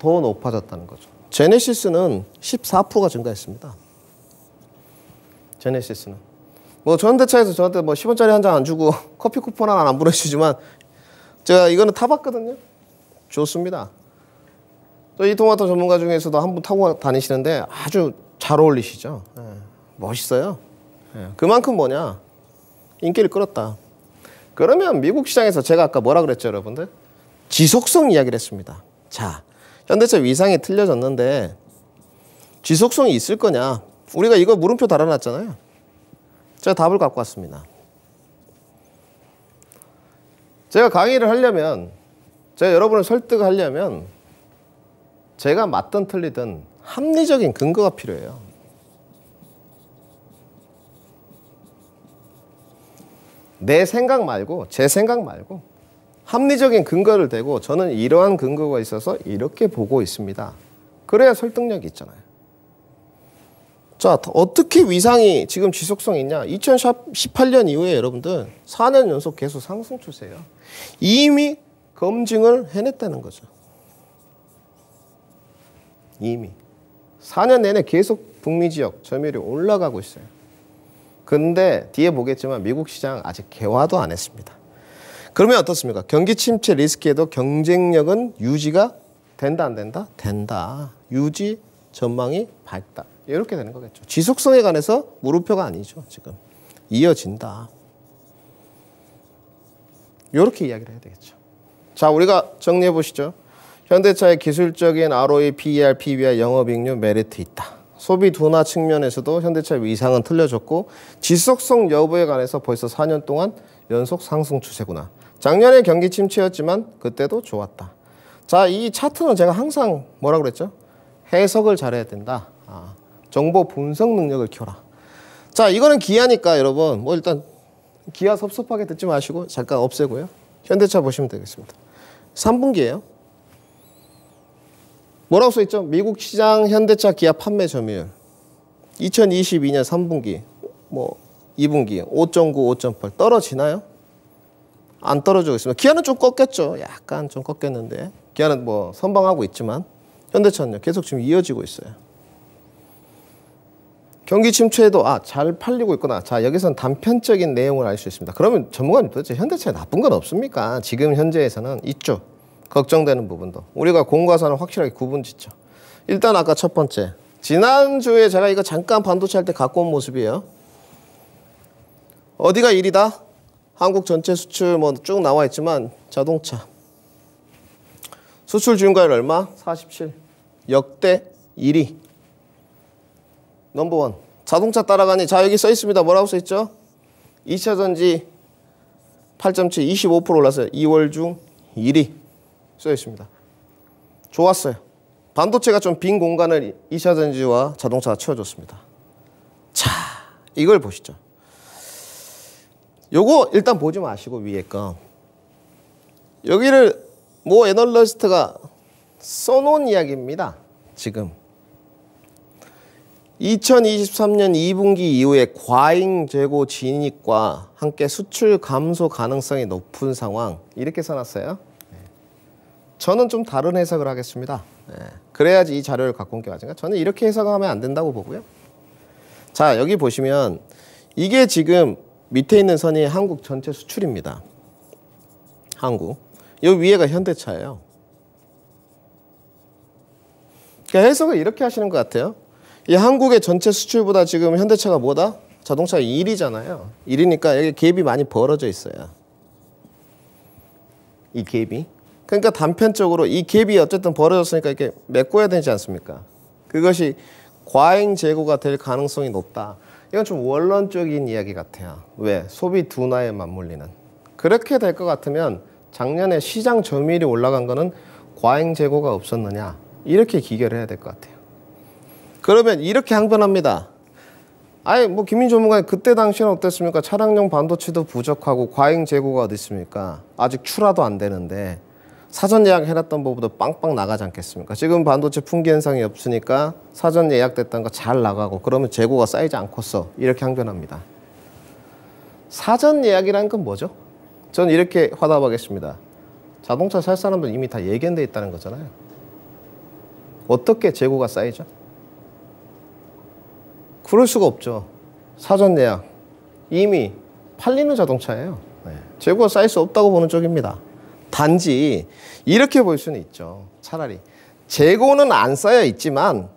더 높아졌다는 거죠. 제네시스는 14%가 증가했습니다. 제네시스는. 뭐 현대차에서 저한테 뭐 10원짜리 한 장 안 주고 커피 쿠폰 하나 안 보내주지만 제가 이거는 타봤거든요. 좋습니다. 또 이 토마토 전문가 중에서도 한 분 타고 다니시는데 아주 잘 어울리시죠. 네. 멋있어요. 네. 그만큼 뭐냐 인기를 끌었다. 그러면 미국 시장에서 제가 아까 뭐라 그랬죠, 여러분들? 지속성 이야기를 했습니다. 자, 현대차 위상이 틀려졌는데 지속성이 있을 거냐? 우리가 이거 물음표 달아놨잖아요. 제가 답을 갖고 왔습니다. 제가 강의를 하려면 제가 여러분을 설득하려면 제가 맞든 틀리든 합리적인 근거가 필요해요. 내 생각 말고 제 생각 말고 합리적인 근거를 대고 저는 이러한 근거가 있어서 이렇게 보고 있습니다. 그래야 설득력이 있잖아요. 자, 어떻게 위상이 지금 지속성 있냐? 2018년 이후에 여러분들 4년 연속 계속 상승 추세예요. 이미 검증을 해냈다는 거죠. 이미 4년 내내 계속 북미 지역 점유율이 올라가고 있어요. 근데 뒤에 보겠지만 미국 시장 아직 개화도 안 했습니다. 그러면 어떻습니까? 경기 침체 리스크에도 경쟁력은 유지가 된다 안 된다? 된다. 유지 전망이 밝다. 이렇게 되는 거겠죠. 지속성에 관해서 물음표가 아니죠. 지금 이어진다. 이렇게 이야기를 해야 되겠죠. 자, 우리가 정리해 보시죠. 현대차의 기술적인 ROE, PER, PBR, 영업익률 메리트 있다. 소비 둔화 측면에서도 현대차의 위상은 틀려졌고 지속성 여부에 관해서 벌써 4년 동안 연속 상승 추세구나. 작년에 경기 침체였지만 그때도 좋았다. 자, 이 차트는 제가 항상 뭐라 그랬죠? 해석을 잘해야 된다. 아, 정보 분석 능력을 키워라. 자, 이거는 기아니까 여러분 뭐 일단 기아 섭섭하게 듣지 마시고 잠깐 없애고요. 현대차 보시면 되겠습니다. 3분기예요. 뭐라고 써있죠? 미국 시장 현대차 기아 판매 점유율 2022년 3분기 뭐 2분기 5.9, 5.8 떨어지나요? 안 떨어지고 있습니다. 기아는 좀 꺾였죠. 약간 좀 꺾였는데 기아는 뭐 선방하고 있지만 현대차는 계속 지금 이어지고 있어요. 경기 침체에도 아, 잘 팔리고 있구나. 자, 여기서는 단편적인 내용을 알 수 있습니다. 그러면 전문가님 도대체 현대차에 나쁜 건 없습니까? 지금 현재에서는 있죠. 걱정되는 부분도. 우리가 공과 사는 확실하게 구분 짓죠. 일단 아까 첫 번째. 지난주에 제가 이거 잠깐 반도체 할 때 갖고 온 모습이에요. 어디가 1위다? 한국 전체 수출 뭐 쭉 나와 있지만 자동차. 수출 증가율 얼마? 47. 역대 1위. 넘버원 자동차 따라가니 자 여기 써 있습니다 뭐라고 써 있죠 2차 전지 8.7 25% 올랐어요 2월 중 1위 써 있습니다 좋았어요 반도체가 좀 빈 공간을 2차 전지와 자동차가 채워줬습니다 자 이걸 보시죠 요거 일단 보지 마시고 위에 거 여기를 모 애널리스트가 써놓은 이야기입니다 지금 2023년 2분기 이후에 과잉 재고 진입과 함께 수출 감소 가능성이 높은 상황 이렇게 써놨어요. 네. 저는 좀 다른 해석을 하겠습니다. 네. 그래야지 이 자료를 갖고 온 게 맞은가? 저는 이렇게 해석하면 안 된다고 보고요. 자 여기 보시면 이게 지금 밑에 있는 선이 한국 전체 수출입니다. 한국. 여기 위에가 현대차예요. 그러니까 해석을 이렇게 하시는 것 같아요. 이 한국의 전체 수출보다 지금 현대차가 뭐다? 자동차가 1위잖아요. 1위니까 여기 갭이 많이 벌어져 있어요. 이 갭이. 그러니까 단편적으로 이 갭이 어쨌든 벌어졌으니까 이렇게 메꿔야 되지 않습니까? 그것이 과잉 재고가 될 가능성이 높다. 이건 좀 원론적인 이야기 같아요. 왜? 소비 둔화에 맞물리는. 그렇게 될 것 같으면 작년에 시장 점유율이 올라간 거는 과잉 재고가 없었느냐. 이렇게 기결해야 될 것 같아요. 그러면 이렇게 항변합니다. 아니 뭐 김민주 전문가님 그때 당시는 어땠습니까? 차량용 반도체도 부족하고 과잉 재고가 어디 있습니까? 아직 출하도 안 되는데 사전 예약 해놨던 법보다 빵빵 나가지 않겠습니까? 지금 반도체 품귀 현상이 없으니까 사전 예약됐던 거 잘 나가고 그러면 재고가 쌓이지 않겠어 이렇게 항변합니다. 사전 예약이라는 건 뭐죠? 전 이렇게 화답하겠습니다. 자동차 살 사람들 이미 다 예견돼 있다는 거잖아요. 어떻게 재고가 쌓이죠? 그럴 수가 없죠. 사전 예약 이미 팔리는 자동차예요. 네. 재고가 쌓일 수 없다고 보는 쪽입니다. 단지 이렇게 볼 수는 있죠. 차라리 재고는 안 쌓여 있지만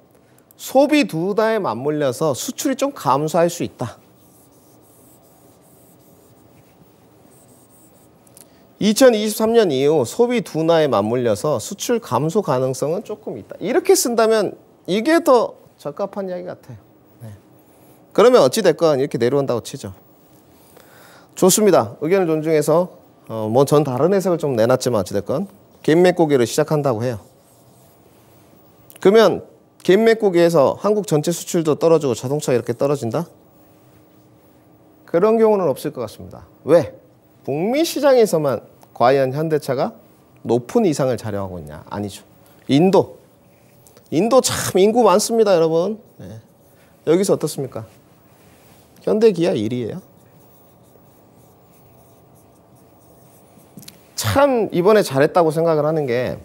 소비 두 달에 맞물려서 수출이 좀 감소할 수 있다. 2023년 이후 소비 둔화에 맞물려서 수출 감소 가능성은 조금 있다. 이렇게 쓴다면 이게 더 적합한 이야기 같아요. 그러면 어찌됐건 이렇게 내려온다고 치죠. 좋습니다. 의견을 존중해서 어, 뭐전 다른 해석을 좀 내놨지만 어찌됐건 갯맥고기를 시작한다고 해요. 그러면 갯맥고기에서 한국 전체 수출도 떨어지고 자동차 이렇게 떨어진다? 그런 경우는 없을 것 같습니다. 왜? 북미 시장에서만 과연 현대차가 높은 이상을 자료하고 있냐? 아니죠. 인도. 인도 참 인구 많습니다, 여러분. 네. 여기서 어떻습니까? 현대기아 1위예요. 참 이번에 잘했다고 생각을 하는 게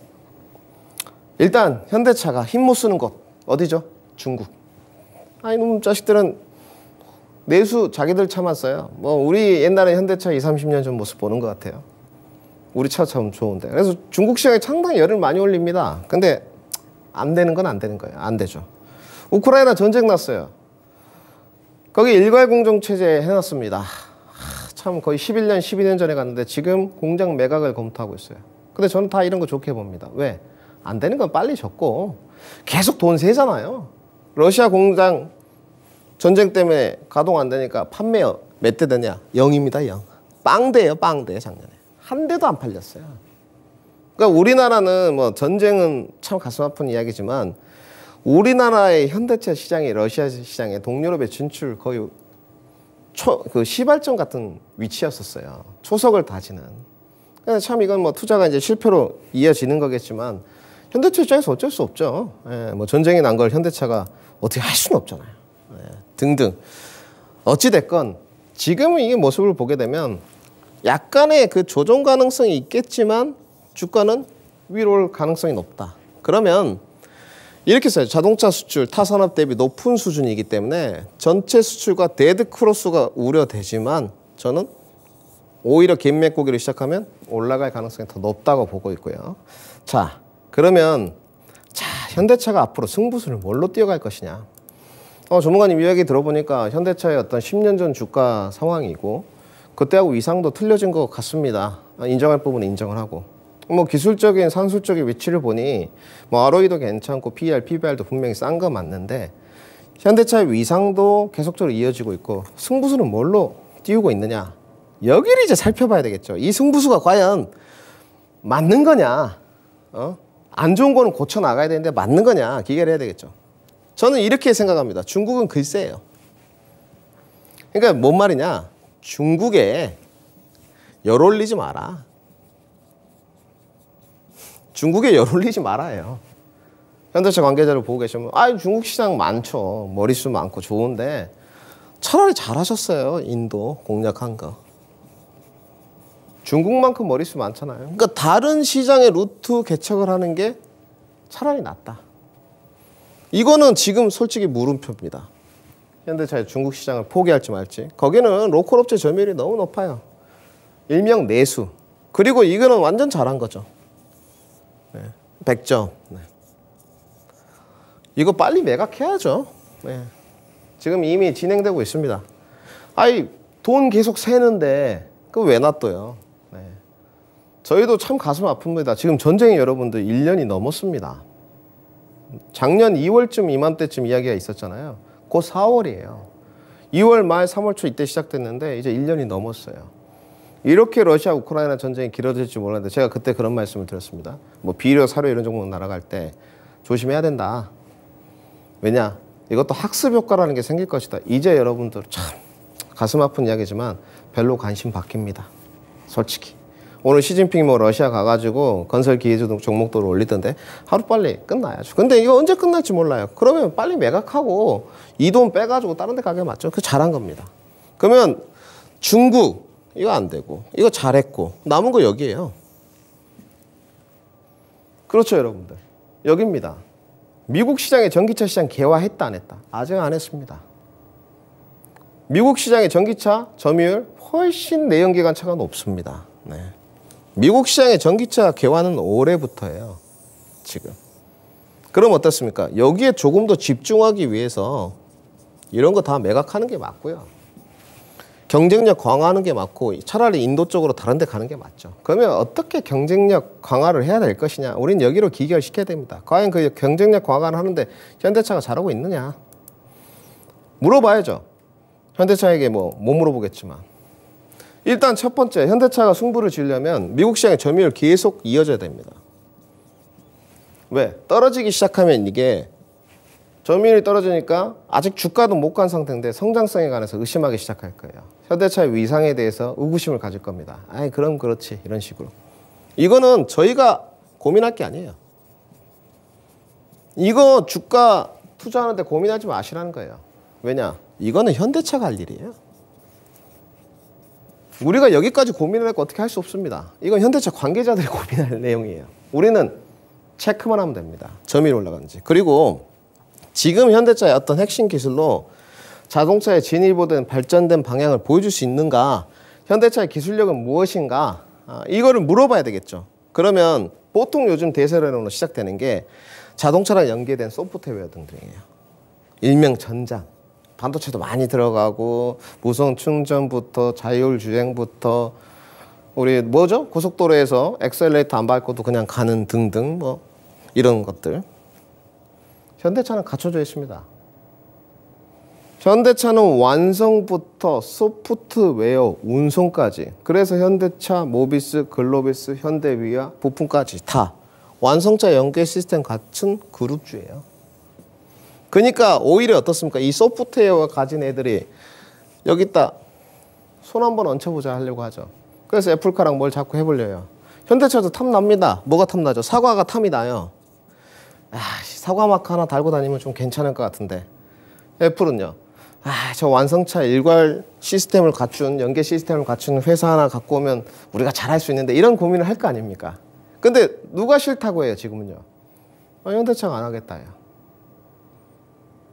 일단 현대차가 힘 못 쓰는 곳 어디죠? 중국. 아니 놈 자식들은 내수 자기들 차만 써요. 뭐 우리 옛날에 현대차 2, 30년 전 모습 보는 것 같아요. 우리 차 참 좋은데. 그래서 중국 시장에 상당히 열을 많이 올립니다. 근데 안 되는 건 안 되는 거예요. 안 되죠. 우크라이나 전쟁 났어요. 거기 일괄공정체제 해놨습니다. 참 거의 11년, 12년 전에 갔는데 지금 공장 매각을 검토하고 있어요. 근데 저는 다 이런 거 좋게 봅니다. 왜? 안 되는 건 빨리 접고 계속 돈 세잖아요. 러시아 공장 전쟁 때문에 가동 안 되니까 판매 몇 대 되냐? 0입니다, 0. 빵대예요, 빵대 작년에. 한 대도 안 팔렸어요. 그러니까 우리나라는 뭐 전쟁은 참 가슴 아픈 이야기지만 우리나라의 현대차 시장이 러시아 시장에 동유럽의 진출 거의 초, 그 시발점 같은 위치였었어요. 초석을 다지는. 참 이건 뭐 투자가 이제 실패로 이어지는 거겠지만 현대차 입장에서 어쩔 수 없죠. 예, 뭐 전쟁이 난 걸 현대차가 어떻게 할 수는 없잖아요. 예, 등등. 어찌됐건 지금은 이 모습을 보게 되면 약간의 그 조정 가능성이 있겠지만 주가는 위로 올 가능성이 높다. 그러면 이렇게 써요. 자동차 수출 타산업 대비 높은 수준이기 때문에 전체 수출과 데드 크로스가 우려되지만 저는 오히려 갯맥고기를 시작하면 올라갈 가능성이 더 높다고 보고 있고요. 자, 그러면 자 현대차가 앞으로 승부수를 뭘로 뛰어갈 것이냐. 어, 조문관님 이야기 들어보니까 현대차의 어떤 10년 전 주가 상황이고 그때하고 위상도 틀려진 것 같습니다. 아, 인정할 부분은 인정을 하고 뭐 기술적인 산술적인 위치를 보니 뭐 ROE도 괜찮고 PER, PBR도 분명히 싼 거 맞는데 현대차의 위상도 계속적으로 이어지고 있고 승부수는 뭘로 띄우고 있느냐 여기를 이제 살펴봐야 되겠죠. 이 승부수가 과연 맞는 거냐 어? 안 좋은 거는 고쳐 나가야 되는데 맞는 거냐 기계를 해야 되겠죠. 저는 이렇게 생각합니다. 중국은 글쎄예요. 그러니까 뭔 말이냐 중국에 열 올리지 마라. 중국에 열 올리지 말아요. 현대차 관계자를 보고 계시면 아 중국 시장 많죠. 머릿수 많고 좋은데 차라리 잘하셨어요. 인도 공략한 거. 중국만큼 머릿수 많잖아요. 그러니까 다른 시장의 루트 개척을 하는 게 차라리 낫다. 이거는 지금 솔직히 물음표입니다. 현대차의 중국 시장을 포기할지 말지. 거기는 로컬 업체 점유율이 너무 높아요. 일명 내수. 그리고 이거는 완전 잘한 거죠. 네. 100점. 네. 이거 빨리 매각해야죠. 네. 지금 이미 진행되고 있습니다. 아이 돈 계속 새는데 그왜 놔둬요? 네. 저희도 참 가슴 아픕니다. 지금 전쟁이 여러분들 1년이 넘었습니다. 작년 2월쯤 이맘때쯤 이야기가 있었잖아요. 곧 4월이에요. 2월 말 3월 초 이때 시작됐는데 이제 1년이 넘었어요. 이렇게 러시아 우크라이나 전쟁이 길어질지 몰랐는데 제가 그때 그런 말씀을 드렸습니다. 뭐 비료, 사료 이런 종목 날아갈 때 조심해야 된다. 왜냐? 이것도 학습 효과라는 게 생길 것이다. 이제 여러분들 참 가슴 아픈 이야기지만 별로 관심 바뀝니다. 솔직히. 오늘 시진핑이 뭐 러시아 가가지고 건설 기계주 종목도를 올리던데 하루빨리 끝나야죠. 근데 이거 언제 끝날지 몰라요. 그러면 빨리 매각하고 이 돈 빼가지고 다른 데 가게 맞죠. 그 잘한 겁니다. 그러면 중국, 이거 안 되고 이거 잘했고 남은 거 여기에요. 그렇죠 여러분들 여기입니다. 미국 시장의 전기차 시장 개화했다 안 했다? 아직 안 했습니다. 미국 시장의 전기차 점유율 훨씬 내연기관 차가 높습니다. 네. 미국 시장의 전기차 개화는 올해부터예요. 지금. 그럼 어떻습니까? 여기에 조금 더 집중하기 위해서 이런 거 다 매각하는 게 맞고요. 경쟁력 강화하는 게 맞고 차라리 인도 쪽으로 다른 데 가는 게 맞죠. 그러면 어떻게 경쟁력 강화를 해야 될 것이냐. 우린 여기로 기결시켜야 됩니다. 과연 그 경쟁력 강화를 하는데 현대차가 잘하고 있느냐. 물어봐야죠. 현대차에게 뭐못 물어보겠지만. 일단 첫 번째 현대차가 승부를 지려면 미국 시장의 점유율 계속 이어져야 됩니다. 왜? 떨어지기 시작하면 이게 점유율이 떨어지니까 아직 주가도 못 간 상태인데 성장성에 관해서 의심하기 시작할 거예요. 현대차의 위상에 대해서 의구심을 가질 겁니다. 아이 그럼 그렇지 이런 식으로. 이거는 저희가 고민할 게 아니에요. 이거 주가 투자하는데 고민하지 마시라는 거예요. 왜냐? 이거는 현대차가 할 일이에요. 우리가 여기까지 고민을 할 거 어떻게 할 수 없습니다. 이건 현대차 관계자들이 고민할 내용이에요. 우리는 체크만 하면 됩니다. 점이 올라가는지. 그리고 지금 현대차의 어떤 핵심 기술로 자동차의 진입보된 발전된 방향을 보여줄 수 있는가 현대차의 기술력은 무엇인가 아, 이거를 물어봐야 되겠죠 그러면 보통 요즘 대세론으로 시작되는 게 자동차랑 연계된 소프트웨어 등등이에요 일명 전장 반도체도 많이 들어가고 무선 충전부터 자율주행부터 우리 뭐죠? 고속도로에서 엑셀레이터 안 밟고도 그냥 가는 등등 뭐 이런 것들 현대차는 갖춰져 있습니다 현대차는 완성부터 소프트웨어 운송까지 그래서 현대차, 모비스, 글로비스, 현대위아 부품까지 다 완성차 연계 시스템 같은 그룹주예요. 그러니까 오히려 어떻습니까? 이 소프트웨어가 가진 애들이 여기 다손 한번 얹혀보자 하려고 하죠. 그래서 애플카랑 뭘 자꾸 해보려요. 현대차도 탐납니다. 뭐가 탐나죠? 사과가 탐이 나요. 아, 사과 마크 하나 달고 다니면 좀 괜찮을 것 같은데 애플은요. 아, 저 완성차 일괄 시스템을 갖춘 연계 시스템을 갖춘 회사 하나 갖고 오면 우리가 잘할 수 있는데 이런 고민을 할 거 아닙니까? 근데 누가 싫다고 해요 지금은요? 아, 현대차가 안 하겠다요.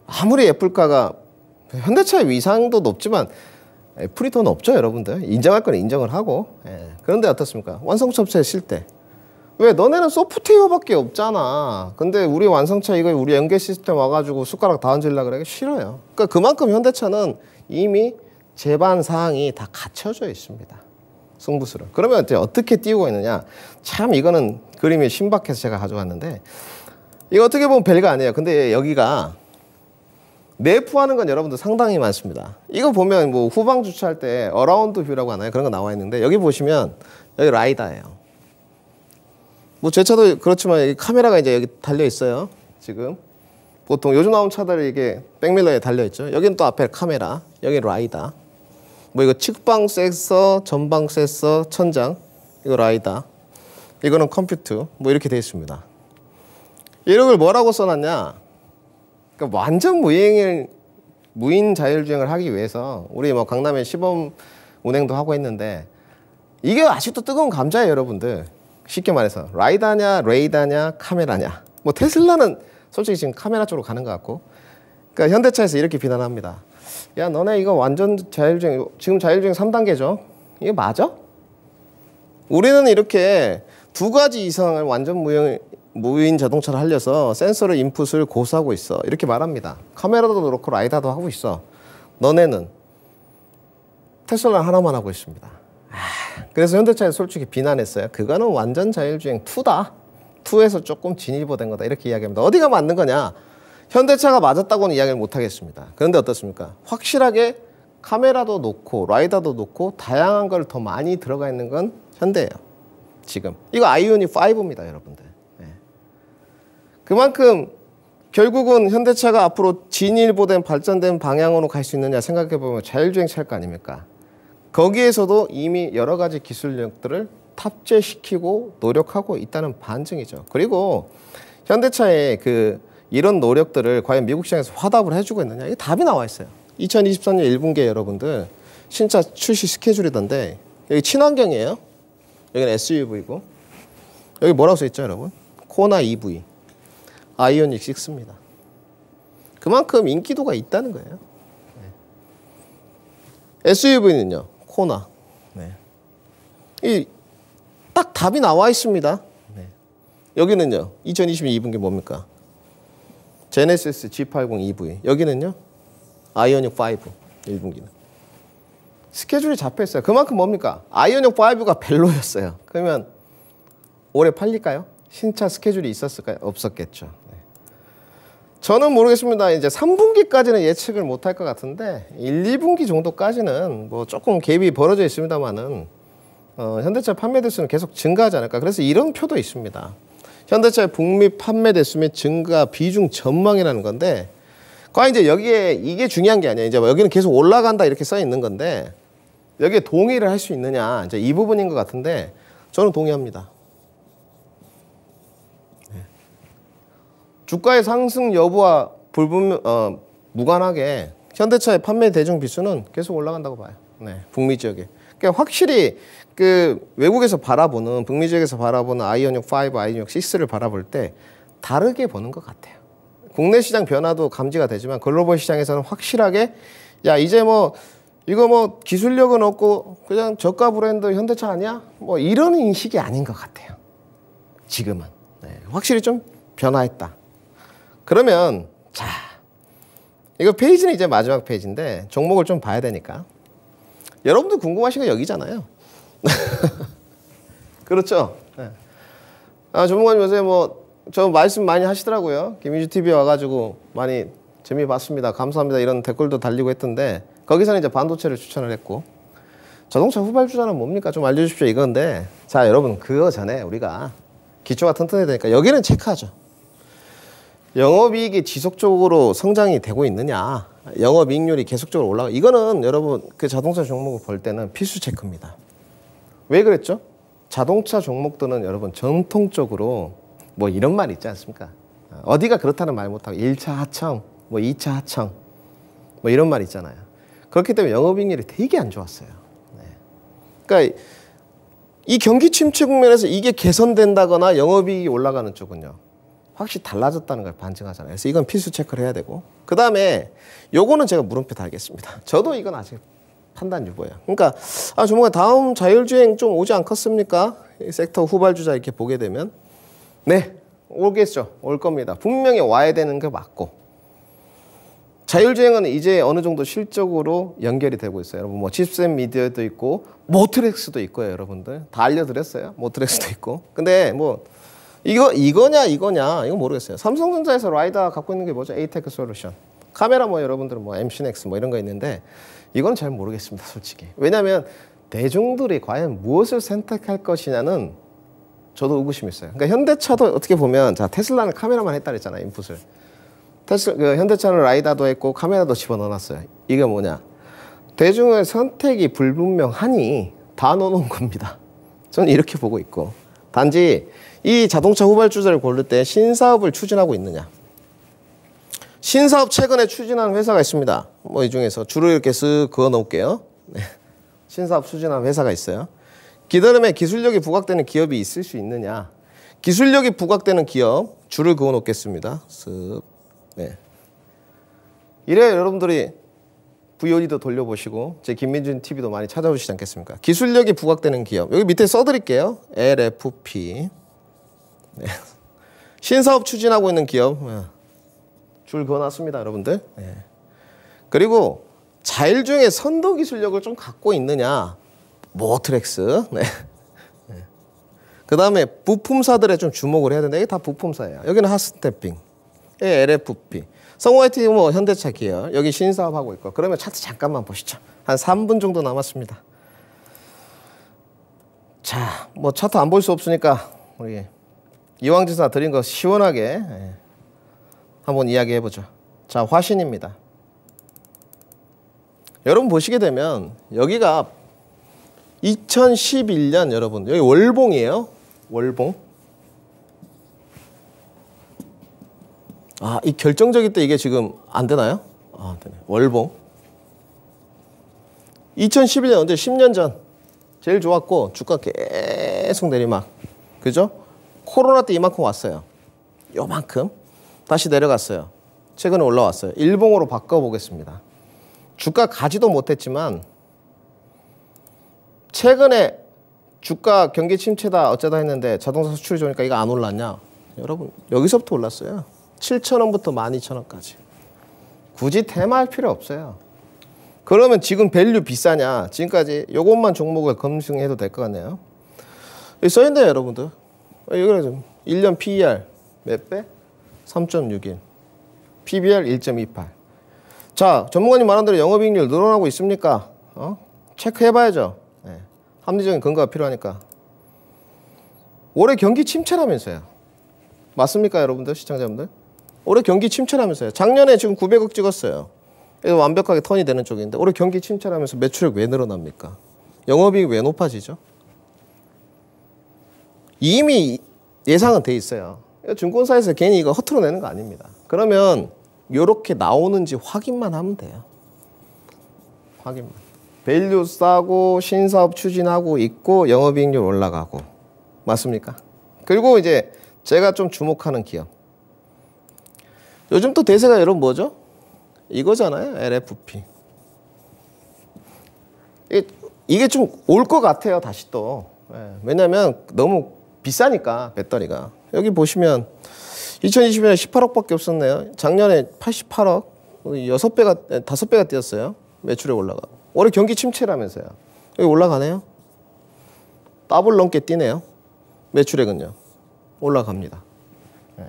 아무리 애플가가 현대차의 위상도 높지만 애플이 더 높죠 여러분들 인정할 건 인정을 하고 예. 그런데 어떻습니까? 완성차 업체에 실때 왜 너네는 소프트웨어밖에 없잖아. 근데 우리 완성차 이거 우리 연계 시스템 와가지고 숟가락 다 얹으려 그래 싫어요. 그러니까 그만큼 현대차는 이미 제반 사항이 다 갖춰져 있습니다. 승부수를. 그러면 이제 어떻게 띄우고 있느냐? 참 이거는 그림이 신박해서 제가 가져왔는데 이거 어떻게 보면 별거 아니에요. 근데 여기가 내포하는 건 여러분들 상당히 많습니다. 이거 보면 뭐 후방 주차할 때 어라운드 뷰라고 하나요? 그런 거 나와 있는데 여기 보시면 여기 라이다예요. 뭐제 차도 그렇지만 카메라가 이제 여기 달려 있어요. 지금 보통 요즘 나온 차들이 이게 백밀러에 달려 있죠. 여기는 또 앞에 카메라, 여기 라이다. 뭐 이거 측방 센서, 전방 센서, 천장 이거 라이다. 이거는 컴퓨터 뭐 이렇게 되어 있습니다. 이름을 뭐라고 써놨냐? 그러니까 완전 무행인 무인 자율주행을 하기 위해서 우리 뭐 강남에 시범 운행도 하고 있는데 이게 아직도 뜨거운 감자예요, 여러분들. 쉽게 말해서 라이다냐 레이다냐 카메라냐 뭐 테슬라는 솔직히 지금 카메라 쪽으로 가는 것 같고 그러니까 현대차에서 이렇게 비난합니다 야 너네 이거 완전 자율주행 지금 자율주행 3단계죠 이게 맞아? 우리는 이렇게 두 가지 이상을 완전 무용, 무인 자동차를 하려서 센서를 인풋을 고수하고 있어 이렇게 말합니다 카메라도 그렇고 라이다도 하고 있어 너네는 테슬라 하나만 하고 있습니다 아, 그래서 현대차는 솔직히 비난했어요. 그거는 완전 자율주행 2다. 2에서 조금 진일보된 거다. 이렇게 이야기합니다. 어디가 맞는 거냐? 현대차가 맞았다고는 이야기를 못 하겠습니다. 그런데 어떻습니까? 확실하게 카메라도 놓고 라이다도 놓고 다양한 걸 더 많이 들어가 있는 건 현대예요. 지금 이거 아이오닉 5입니다, 여러분들. 네. 그만큼 결국은 현대차가 앞으로 진일보된 발전된 방향으로 갈 수 있느냐 생각해 보면 자율주행 차일 거 아닙니까? 거기에서도 이미 여러 가지 기술력들을 탑재시키고 노력하고 있다는 반증이죠. 그리고 현대차의 그 이런 노력들을 과연 미국 시장에서 화답을 해주고 있느냐 이게 답이 나와 있어요. 2023년 1분기 여러분들 신차 출시 스케줄이던데 여기 친환경이에요. 여기는 SUV고 여기 뭐라고 써있죠 여러분? 코나 EV 아이오닉 6입니다. 그만큼 인기도가 있다는 거예요. SUV는요. 네. 코나 네. 이딱 답이 나와 있습니다. 네. 여기는요. 2022 2분기 뭡니까? 제네시스 G80 EV. 여기는요. 아이오닉 5 1분기는. 스케줄이 잡혀 있어요. 그만큼 뭡니까? 아이오닉 5가 벨로였어요. 그러면 올해 팔릴까요? 신차 스케줄이 있었을까요? 없었겠죠. 저는 모르겠습니다. 이제 3분기까지는 예측을 못할 것 같은데 1, 2분기 정도까지는 뭐 조금 갭이 벌어져 있습니다만은 어, 현대차 판매 대수는 계속 증가하지 않을까. 그래서 이런 표도 있습니다. 현대차의 북미 판매 대수 및 증가 비중 전망이라는 건데 과연 이제 여기에 이게 중요한 게 아니야. 이제 뭐 여기는 계속 올라간다 이렇게 써 있는 건데 여기에 동의를 할 수 있느냐 이제 이 부분인 것 같은데 저는 동의합니다. 주가의 상승 여부와 불분 어, 무관하게 현대차의 판매 대중 비수는 계속 올라간다고 봐요. 네, 북미 지역에. 그러니까 확실히 그 외국에서 바라보는 북미 지역에서 바라보는 아이오닉 5, 아이오닉 6를 바라볼 때 다르게 보는 것 같아요. 국내 시장 변화도 감지가 되지만 글로벌 시장에서는 확실하게 야 이제 뭐 이거 뭐 기술력은 없고 그냥 저가 브랜드 현대차 아니야? 뭐 이런 인식이 아닌 것 같아요. 지금은 네, 확실히 좀 변화했다. 그러면 자 이거 페이지는 이제 마지막 페이지인데 종목을 좀 봐야 되니까 여러분도 궁금하신 거 여기잖아요. 그렇죠. 네. 아 전문가님 요새 뭐저 말씀 많이 하시더라고요. 김민주 TV 와가지고 많이 재미 봤습니다. 감사합니다. 이런 댓글도 달리고 했던데 거기서는 이제 반도체를 추천을 했고 자동차 후발주자는 뭡니까? 좀 알려주십시오 이건데 자 여러분 그 전에 우리가 기초가 튼튼해야 되니까 여기는 체크하죠. 영업이익이 지속적으로 성장이 되고 있느냐 영업이익률이 계속적으로 올라가 이거는 여러분 그 자동차 종목을 볼 때는 필수 체크입니다 왜 그랬죠? 자동차 종목들은 여러분 전통적으로 뭐 이런 말 있지 않습니까 어디가 그렇다는 말 못하고 1차 하청 뭐 2차 하청 뭐 이런 말 있잖아요 그렇기 때문에 영업이익률이 되게 안 좋았어요 네. 그러니까 이 경기 침체 국면에서 이게 개선된다거나 영업이익이 올라가는 쪽은요 확실히 달라졌다는 걸 반증하잖아요. 그래서 이건 필수 체크를 해야 되고. 그 다음에 요거는 제가 물음표 달겠습니다. 저도 이건 아직 판단 유보예요. 그러니까 아, 조만간 다음 자율주행 좀 오지 않겠습니까? 이 섹터 후발주자 이렇게 보게 되면 네, 오겠죠. 올 겁니다. 분명히 와야 되는 게 맞고 자율주행은 이제 어느 정도 실적으로 연결이 되고 있어요. 여러분 뭐 칩셋 미디어도 있고 모트렉스도 있고요. 여러분들 다 알려드렸어요. 모트렉스도 있고. 근데 뭐 이거 이거냐 이거냐 이건 모르겠어요. 삼성전자에서 라이다 갖고 있는 게 뭐죠? 에테크 솔루션. 카메라 뭐 여러분들은 뭐엠시넥뭐 뭐 이런 거 있는데 이건 잘 모르겠습니다, 솔직히. 왜냐면 대중들이 과연 무엇을 선택할 것이냐는 저도 의구심이 있어요. 그러니까 현대차도 어떻게 보면 자 테슬라는 카메라만 했다 그랬잖아요, 인풋을. 테슬 그 현대차는 라이다도 했고 카메라도 집어넣어놨어요. 이게 뭐냐? 대중의 선택이 불분명하니 다 넣어놓은 겁니다. 저는 이렇게 보고 있고 단지 이 자동차 후발주자를 고를 때 신사업을 추진하고 있느냐. 신사업 최근에 추진하는 회사가 있습니다. 뭐 이 중에서 주로 이렇게 쓱 그어 놓을게요. 네. 신사업 추진하 회사가 있어요. 기다림에 기술력이 부각되는 기업이 있을 수 있느냐. 기술력이 부각되는 기업 줄을 그어 놓겠습니다. 쓱. 네. 이래 여러분들이 VOD도 돌려보시고 제 김민준 TV도 많이 찾아오시지 않겠습니까? 기술력이 부각되는 기업 여기 밑에 써드릴게요. LFP 네. 신사업 추진하고 있는 기업 네. 줄 그어놨습니다 여러분들 네. 그리고 자일 중에 선도 기술력을 좀 갖고 있느냐 모트렉스 네. 네. 그 다음에 부품사들에 좀 주목을 해야 된다 이게 다 부품사예요 여기는 하스테핑 LFP 성화이티 뭐 현대차 기업 여기 신사업 하고 있고 그러면 차트 잠깐만 보시죠 한 3분 정도 남았습니다 자뭐 차트 안 볼 수 없으니까 우리 이왕지사 드린 거 시원하게 예. 한번 이야기해 보죠. 자, 화신입니다. 여러분 보시게 되면 여기가 2011년 여러분 여기 월봉이에요. 월봉. 아, 이 결정적일 때 이게 지금 안 되나요? 아, 되네. 월봉. 2011년 언제 10년 전 제일 좋았고 주가 계속 내리막. 그죠? 코로나 때 이만큼 왔어요. 요만큼. 다시 내려갔어요. 최근에 올라왔어요. 일봉으로 바꿔보겠습니다. 주가 가지도 못했지만 최근에 주가 경기 침체다 어쩌다 했는데 자동차 수출이 좋으니까 이거 안 올랐냐? 여러분 여기서부터 올랐어요. 7천원부터 12,000원까지. 굳이 대마할 필요 없어요. 그러면 지금 밸류 비싸냐? 지금까지 이것만 종목을 검증해도 될 것 같네요. 써있네요 여러분들. 어, 이거죠. 1년 PER 몇 배? 3.61. PBR 1.28. 자, 전문가님 말한 대로 영업이익률 늘어나고 있습니까? 어? 체크해봐야죠. 네. 합리적인 근거가 필요하니까. 올해 경기 침체라면서요. 맞습니까, 여러분들, 시청자분들? 올해 경기 침체라면서요. 작년에 지금 900억 찍었어요. 그래서 완벽하게 턴이 되는 쪽인데 올해 경기 침체라면서 매출액 왜 늘어납니까? 영업이익 왜 높아지죠? 이미 예상은 돼 있어요. 증권사에서 괜히 이거 허트러내는 거 아닙니다. 그러면 이렇게 나오는지 확인만 하면 돼요. 확인만. 밸류 싸고 신사업 추진하고 있고 영업이익률 올라가고 맞습니까? 그리고 이제 제가 좀 주목하는 기업. 요즘 또 대세가 여러분 뭐죠? 이거잖아요. LFP. 이게, 좀 올 것 같아요. 다시 또. 예, 왜냐면 너무 비싸니까 배터리가 여기 보시면 2020년에 18억밖에 없었네요. 작년에 88억 6배가 5배가 뛰었어요. 매출에 올라가. 올해 경기 침체라면서요. 여기 올라가네요. 더블 넘게 뛰네요. 매출액은요. 올라갑니다. 네.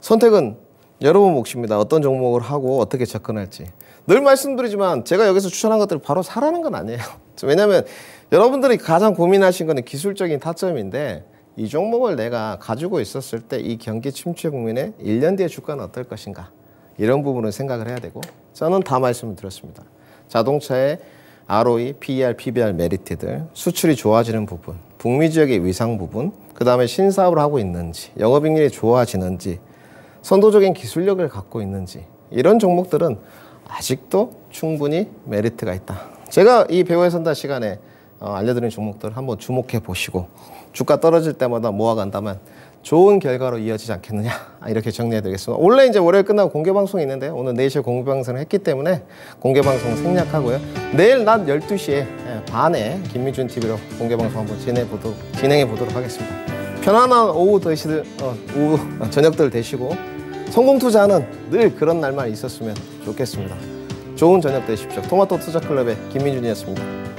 선택은 여러분 몫입니다. 어떤 종목을 하고 어떻게 접근할지. 늘 말씀드리지만 제가 여기서 추천한 것들을 바로 사라는 건 아니에요. 왜냐하면 여러분들이 가장 고민하신 거는 기술적인 타점인데 이 종목을 내가 가지고 있었을 때 이 경기 침체 국민의 1년 뒤에 주가는 어떨 것인가 이런 부분을 생각을 해야 되고 저는 다 말씀을 드렸습니다. 자동차의 ROE, PER, PBR 메리트들, 수출이 좋아지는 부분, 북미 지역의 위상 부분, 그 다음에 신사업을 하고 있는지, 영업익률이 좋아지는지, 선도적인 기술력을 갖고 있는지 이런 종목들은 아직도 충분히 메리트가 있다. 제가 이 배우의 선다 시간에 어, 알려드린 종목들 한번 주목해 보시고 주가 떨어질 때마다 모아간다면 좋은 결과로 이어지지 않겠느냐 아, 이렇게 정리해드리겠습니다. 원래 이제 월요일 끝나고 공개 방송이 있는데 오늘 4시에 공개 방송을 했기 때문에 공개 방송 생략하고요. 내일 낮 12시에 예, 반에 김민준 TV로 공개 방송 한번 진행해 보도록, 진행해 보도록 하겠습니다. 편안한 오후 되시들 어, 오후 어, 저녁들 되시고 성공 투자는 늘 그런 날만 있었으면 좋겠습니다. 좋은 저녁 되십시오. 토마토 투자 클럽의 김민준이었습니다.